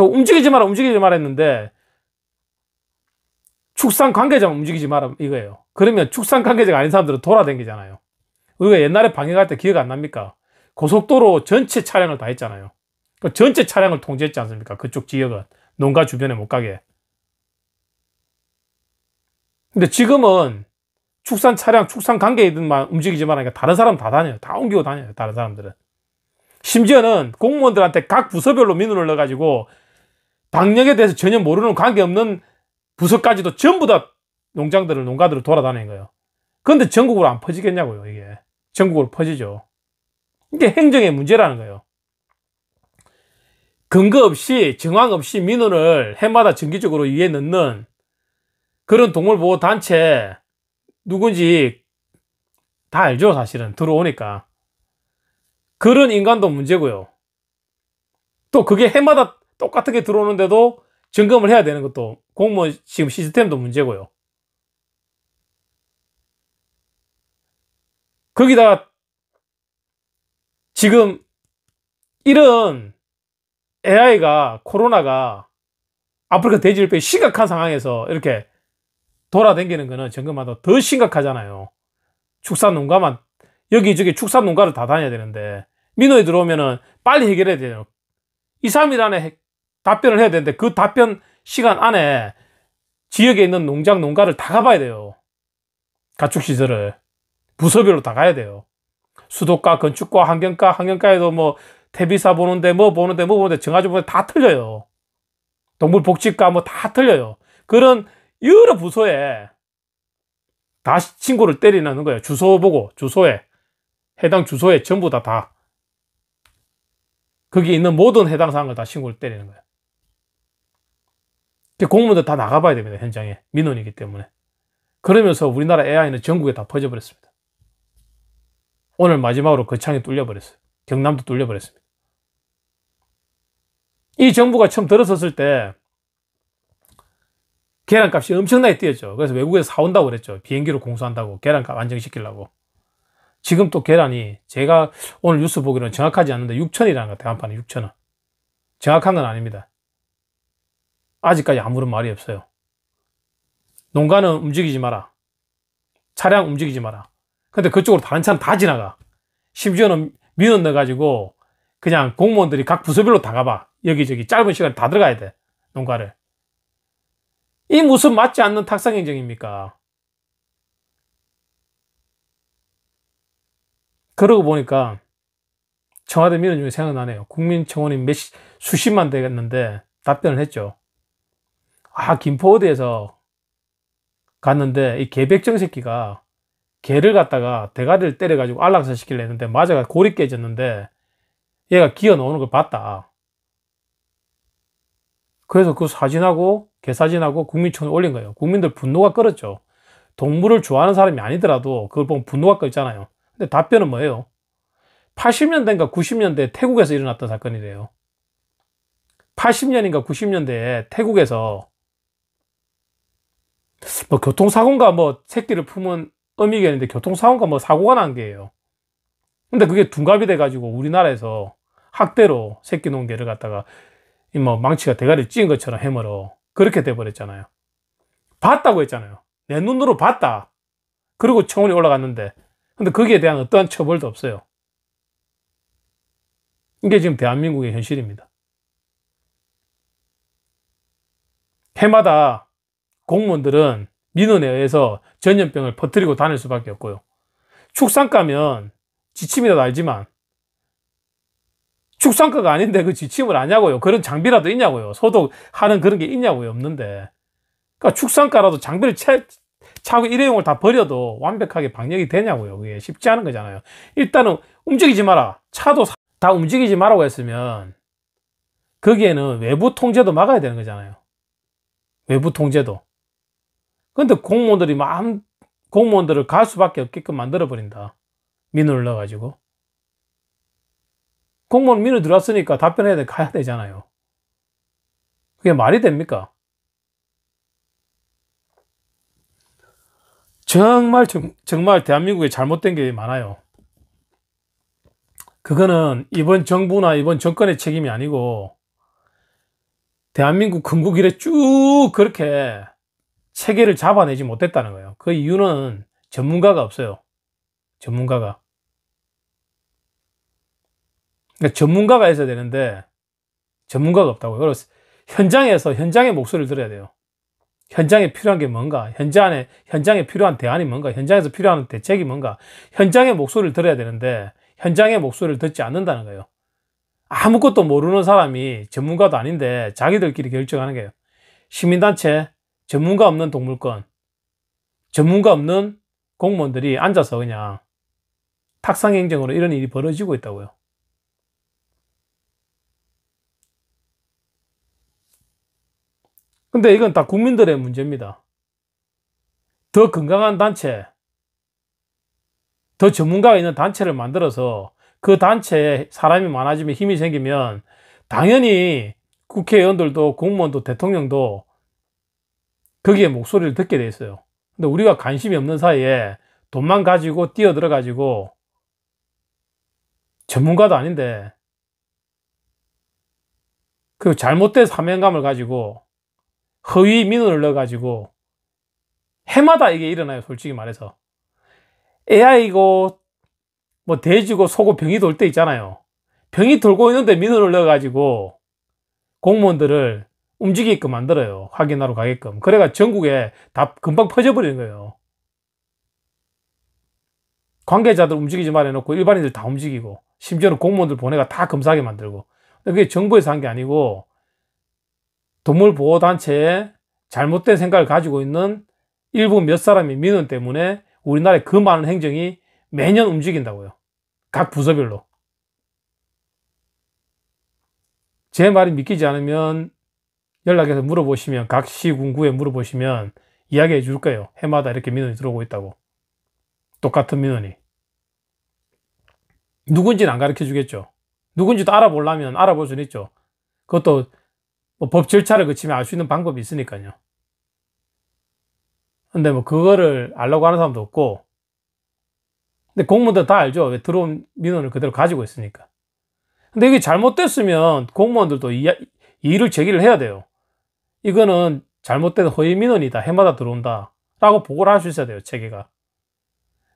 그 움직이지 마라, 움직이지 마라 했는데 축산 관계자만 움직이지 마라 이거예요. 그러면 축산 관계자가 아닌 사람들은 돌아댕기잖아요 우리가 옛날에 방해할 때 기억 안 납니까? 고속도로 전체 차량을 다 했잖아요. 그 전체 차량을 통제했지 않습니까? 그쪽 지역은 농가 주변에 못 가게. 근데 지금은 축산 차량, 축산 관계이든만 움직이지 말라니까 그러니까 다른 사람 다 다녀요. 다 옮기고 다녀요. 다른 사람들은. 심지어는 공무원들한테 각 부서별로 민원을 넣어가지고 방역에 대해서 전혀 모르는 관계없는 부서까지도 전부 다 농장들을 농가들을 돌아다니는 거예요. 그런데 전국으로 안 퍼지겠냐고요, 이게. 전국으로 퍼지죠. 이게 행정의 문제라는 거예요. 근거 없이 정황 없이 민원을 해마다 정기적으로 위에 넣는 그런 동물보호 단체 누군지 다 알죠, 사실은. 들어오니까. 그런 인간도 문제고요. 또 그게 해마다 똑같은 게 들어오는데도 점검을 해야 되는 것도 공무원 지금 시스템도 문제고요. 거기다 지금 이런 AI가 코로나가 아프리카 돼지열병이 심각한 상황에서 이렇게 돌아다니는 거는 점검하다 더 심각하잖아요. 축산 농가만 여기저기 축산 농가를 다 다녀야 되는데 민원이들어오면 빨리 해결해야 돼요. 2, 3일 안에 답변을 해야 되는데 그 답변 시간 안에 지역에 있는 농장 농가를 다 가봐야 돼요. 가축 시설을 부서별로 다 가야 돼요. 수도과, 건축과, 환경과, 환경과에도 뭐 태비사 보는데 뭐 보는데 뭐 보는데 정화주 보는데 다 틀려요. 동물복지과 뭐 다 틀려요. 그런 여러 부서에 다시 친구를 때리는 거예요. 주소 보고 주소에 해당 주소에 전부 다다 거기 있는 모든 해당 사항을 다 신고를 때리는 거예요. 그 공무원들 다 나가봐야 됩니다. 현장에. 민원이기 때문에. 그러면서 우리나라 AI는 전국에 다 퍼져버렸습니다. 오늘 마지막으로 거창이 뚫려버렸어요. 경남도 뚫려버렸습니다. 이 정부가 처음 들어섰을 때 계란값이 엄청나게 뛰었죠. 그래서 외국에서 사온다고 그랬죠. 비행기로 공수한다고 계란값 안정시키려고. 지금 또 계란이 제가 오늘 뉴스 보기로는 정확하지 않는데 6천이라는 것 같아요. 한 판에 6천원. 정확한 건 아닙니다. 아직까지 아무런 말이 없어요. 농가는 움직이지 마라. 차량 움직이지 마라. 근데 그쪽으로 다른 차는 다 지나가. 심지어는 민원 넣어가지고 그냥 공무원들이 각 부서별로 다 가봐. 여기저기 짧은 시간에 다 들어가야 돼. 농가를. 이 무슨 맞지 않는 탁상행정입니까? 그러고 보니까 청와대 민원 중에 생각나네요. 국민청원이 몇, 수십만 되겠는데 답변을 했죠. 아김포어디에서 갔는데 이 개백정 새끼가 개를 갖다가 대가리를 때려가지고 안락사 시키려 했는데 맞아가 고리 깨졌는데 얘가 기어 나오는 걸 봤다. 그래서 그 사진하고 개 사진하고 국민촌에 올린 거예요. 국민들 분노가 끓었죠. 동물을 좋아하는 사람이 아니더라도 그걸 보면 분노가 끓잖아요. 근데 답변은 뭐예요? 80년대인가 90년대 태국에서 일어났던 사건이래요. 80년인가 90년대에 태국에서 뭐 교통사고인가 뭐 새끼를 품은 어미견는데 교통사고인가 뭐 사고가 난 게예요. 근데 그게 둔갑이 돼가지고 우리나라에서 학대로 새끼 농개를 갖다가 뭐 망치가 대가리를 찌은 것처럼 해머로 그렇게 돼버렸잖아요. 봤다고 했잖아요. 내 눈으로 봤다. 그리고 청원이 올라갔는데 근데 거기에 대한 어떠한 처벌도 없어요. 이게 지금 대한민국의 현실입니다. 해마다 공무원들은 민원에 의해서 전염병을 퍼뜨리고 다닐 수밖에 없고요. 축산가면 지침이라도 알지만 축산가가 아닌데 그 지침을 아냐고요. 그런 장비라도 있냐고요. 소독하는 그런 게 있냐고요. 없는데. 그러니까 축산가라도 장비를 채, 차고 일회용을 다 버려도 완벽하게 방역이 되냐고요. 그게 쉽지 않은 거잖아요. 일단은 움직이지 마라. 차도 다 움직이지 말라고 했으면 거기에는 외부 통제도 막아야 되는 거잖아요. 외부 통제도. 근데 공무원들이 마음, 공무원들을 갈 수밖에 없게끔 만들어버린다. 민원을 넣어가지고. 공무원 민원 들어왔으니까 답변해야 돼, 가야 되잖아요. 그게 말이 됩니까? 정말, 정말 대한민국에 잘못된 게 많아요. 그거는 이번 정부나 이번 정권의 책임이 아니고, 대한민국 건국 이래 쭉 그렇게 체계를 잡아내지 못했다는 거예요. 그 이유는 전문가가 없어요. 전문가가. 그러니까 전문가가 있어야 되는데 전문가가 없다고요. 그래서 현장에서 현장의 목소리를 들어야 돼요. 현장에 필요한 게 뭔가, 현장에, 현장에 필요한 대안이 뭔가, 현장에서 필요한 대책이 뭔가, 현장의 목소리를 들어야 되는데, 현장의 목소리를 듣지 않는다는 거예요. 아무것도 모르는 사람이 전문가도 아닌데, 자기들끼리 결정하는 거예요. 시민단체, 전문가 없는 동물권, 전문가 없는 공무원들이 앉아서 그냥 탁상행정으로 이런 일이 벌어지고 있다고요. 근데 이건 다 국민들의 문제입니다. 더 건강한 단체, 더 전문가가 있는 단체를 만들어서 그 단체에 사람이 많아지면 힘이 생기면 당연히 국회의원들도 공무원도 대통령도 거기에 목소리를 듣게 돼 있어요. 근데 우리가 관심이 없는 사이에 돈만 가지고 뛰어들어 가지고 전문가도 아닌데 그 잘못된 사명감을 가지고 허위 민원을 넣어 가지고 해마다 이게 일어나요 솔직히 말해서 AI고 뭐 돼지고 소고 병이 돌 때 있잖아요 병이 돌고 있는데 민원을 넣어 가지고 공무원들을 움직이게끔 만들어요. 확인하러 가게끔. 그래가 전국에 다 금방 퍼져버리는 거예요. 관계자들 움직이지 말아 놓고 일반인들 다 움직이고 심지어는 공무원들 보내가 다 검사하게 만들고 그게 정부에서 한 게 아니고 동물보호단체에 잘못된 생각을 가지고 있는 일부 몇 사람의 민원 때문에 우리나라의 그 많은 행정이 매년 움직인다고요. 각 부서별로. 제 말이 믿기지 않으면 연락해서 물어보시면 각 시군구에 물어보시면 이야기해 줄 거예요. 해마다 이렇게 민원이 들어오고 있다고. 똑같은 민원이. 누군지는 안 가르쳐 주겠죠. 누군지도 알아보려면 알아볼 수는 있죠. 그것도 뭐법 절차를 거치면 알 수 있는 방법이 있으니까요. 근데 뭐 그거를 알려고 하는 사람도 없고, 근데 공무원들 다 알죠. 왜 들어온 민원을 그대로 가지고 있으니까. 근데 이게 잘못됐으면 공무원들도 이, 이의를 제기를 해야 돼요. 이거는 잘못된 허위민원이다. 해마다 들어온다. 라고 보고를 할 수 있어야 돼요. 체계가.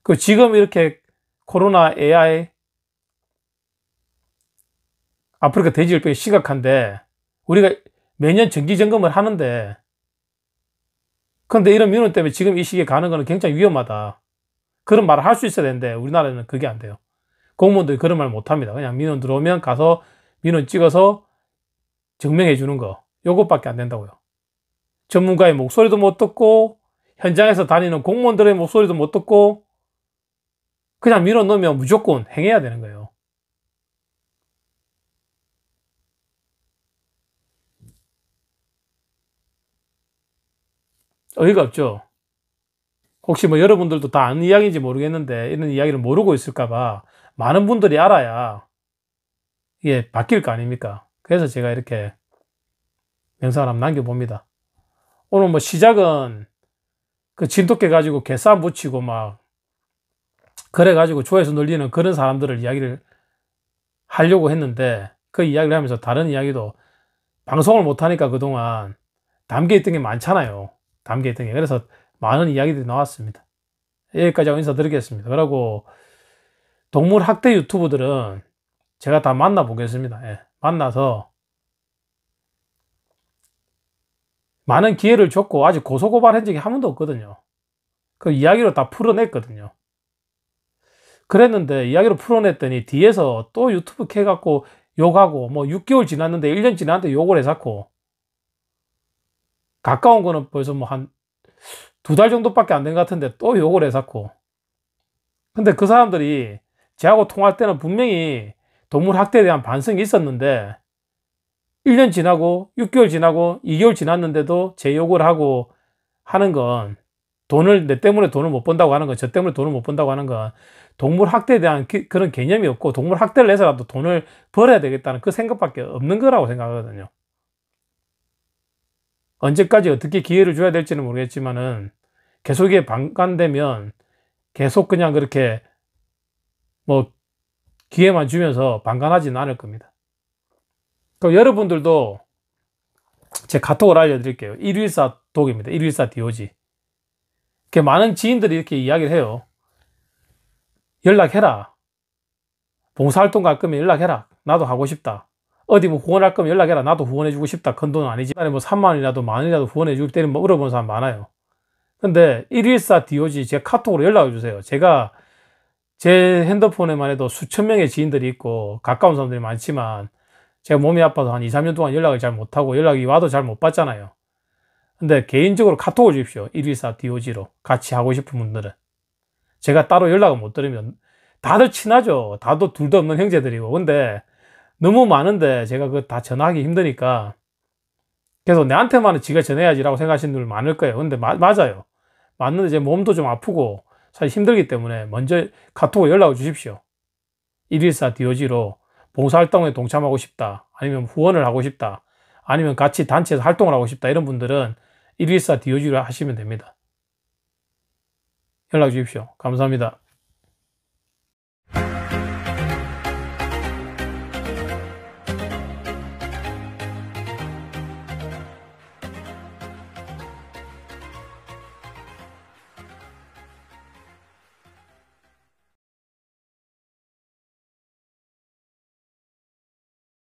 그 지금 이렇게 코로나 AI 아프리카 돼지열병이 심각한데 우리가 매년 정기점검을 하는데 그런데 이런 민원 때문에 지금 이 시기에 가는 거는 굉장히 위험하다. 그런 말을 할 수 있어야 되는데 우리나라는 그게 안 돼요. 공무원들이 그런 말 못합니다. 그냥 민원 들어오면 가서 민원 찍어서 증명해 주는 거. 요것밖에 안 된다고요. 전문가의 목소리도 못 듣고 현장에서 다니는 공무원들의 목소리도 못 듣고 그냥 밀어 넣으면 무조건 행해야 되는 거예요. 어이가 없죠. 혹시 뭐 여러분들도 다 아는 이야기인지 모르겠는데 이런 이야기를 모르고 있을까봐 많은 분들이 알아야 이게 바뀔 거 아닙니까? 그래서 제가 이렇게 영상을 한번 남겨봅니다. 오늘 뭐 시작은 그 진돗개 가지고 개싸움 붙이고 막 그래가지고 조회수 늘리는 그런 사람들을 이야기를 하려고 했는데 그 이야기를 하면서 다른 이야기도 방송을 못하니까 그동안 담겨있던 게 많잖아요. 담겨있던 게. 그래서 많은 이야기들이 나왔습니다. 여기까지 하고 인사드리겠습니다. 그리고 동물 학대 유튜브들은 제가 다 만나보겠습니다. 예, 만나서 많은 기회를 줬고 아직 고소고발한 적이 한 번도 없거든요. 그 이야기로 다 풀어냈거든요. 그랬는데 이야기로 풀어냈더니 뒤에서 또 유튜브 캐갖고 욕하고 뭐 6개월 지났는데 1년 지났는데 욕을 해자고 가까운 거는 벌써 뭐 한 두 달 정도밖에 안 된 것 같은데 또 욕을 해자고 근데 그 사람들이 제하고 통화할 때는 분명히 동물학대에 대한 반성이 있었는데 1년 지나고 6개월 지나고 2개월 지났는데도 재 욕을 하고 하는 건 돈을 내 때문에 돈을 못 번다고 하는 건저 때문에 돈을 못 번다고 하는 건 동물 학대에 대한 기, 그, 그런 개념이 없고 동물 학대를 해서라도 돈을 벌어야 되겠다는 그 생각밖에 없는 거라고 생각하거든요. 언제까지 어떻게 기회를 줘야 될지는 모르겠지만은 계속 이게 방관되면 계속 그냥 그렇게 뭐 기회만 주면서 방관하지는 않을 겁니다. 또 여러분들도 제 카톡을 알려드릴게요. 114 독입니다. 114 디오지. 많은 지인들이 이렇게 이야기를 해요. 연락해라. 봉사활동 갈 거면 연락해라. 나도 하고 싶다. 어디 뭐 후원할 거면 연락해라. 나도 후원해주고 싶다. 큰 돈은 아니지만 뭐 3만 원이라도 만 원이라도 후원해주고 때는 뭐 물어보는 사람 많아요. 근데 114 디오지 제 카톡으로 연락을 주세요. 제가 제 핸드폰에만 해도 수천 명의 지인들이 있고 가까운 사람들이 많지만 제가 몸이 아파서 한 2, 3년 동안 연락을 잘 못하고 연락이 와도 잘 못 받잖아요. 근데 개인적으로 카톡을 주십시오. 114DOG로 같이 하고 싶은 분들은. 제가 따로 연락을 못 드리면 다들 친하죠. 다들 둘도 없는 형제들이고. 근데 너무 많은데 제가 그 다 전하기 화 힘드니까 그래서 내한테만은 지가 전해야지라고 생각하시는 분들 많을 거예요. 근데 마, 맞아요. 맞는데 제 몸도 좀 아프고 사실 힘들기 때문에 먼저 카톡으로 연락을 주십시오. 114DOG로 봉사활동에 동참하고 싶다 아니면 후원을 하고 싶다 아니면 같이 단체에서 활동을 하고 싶다 이런 분들은 114 DOG로 하시면 됩니다. 연락 주십시오. 감사합니다.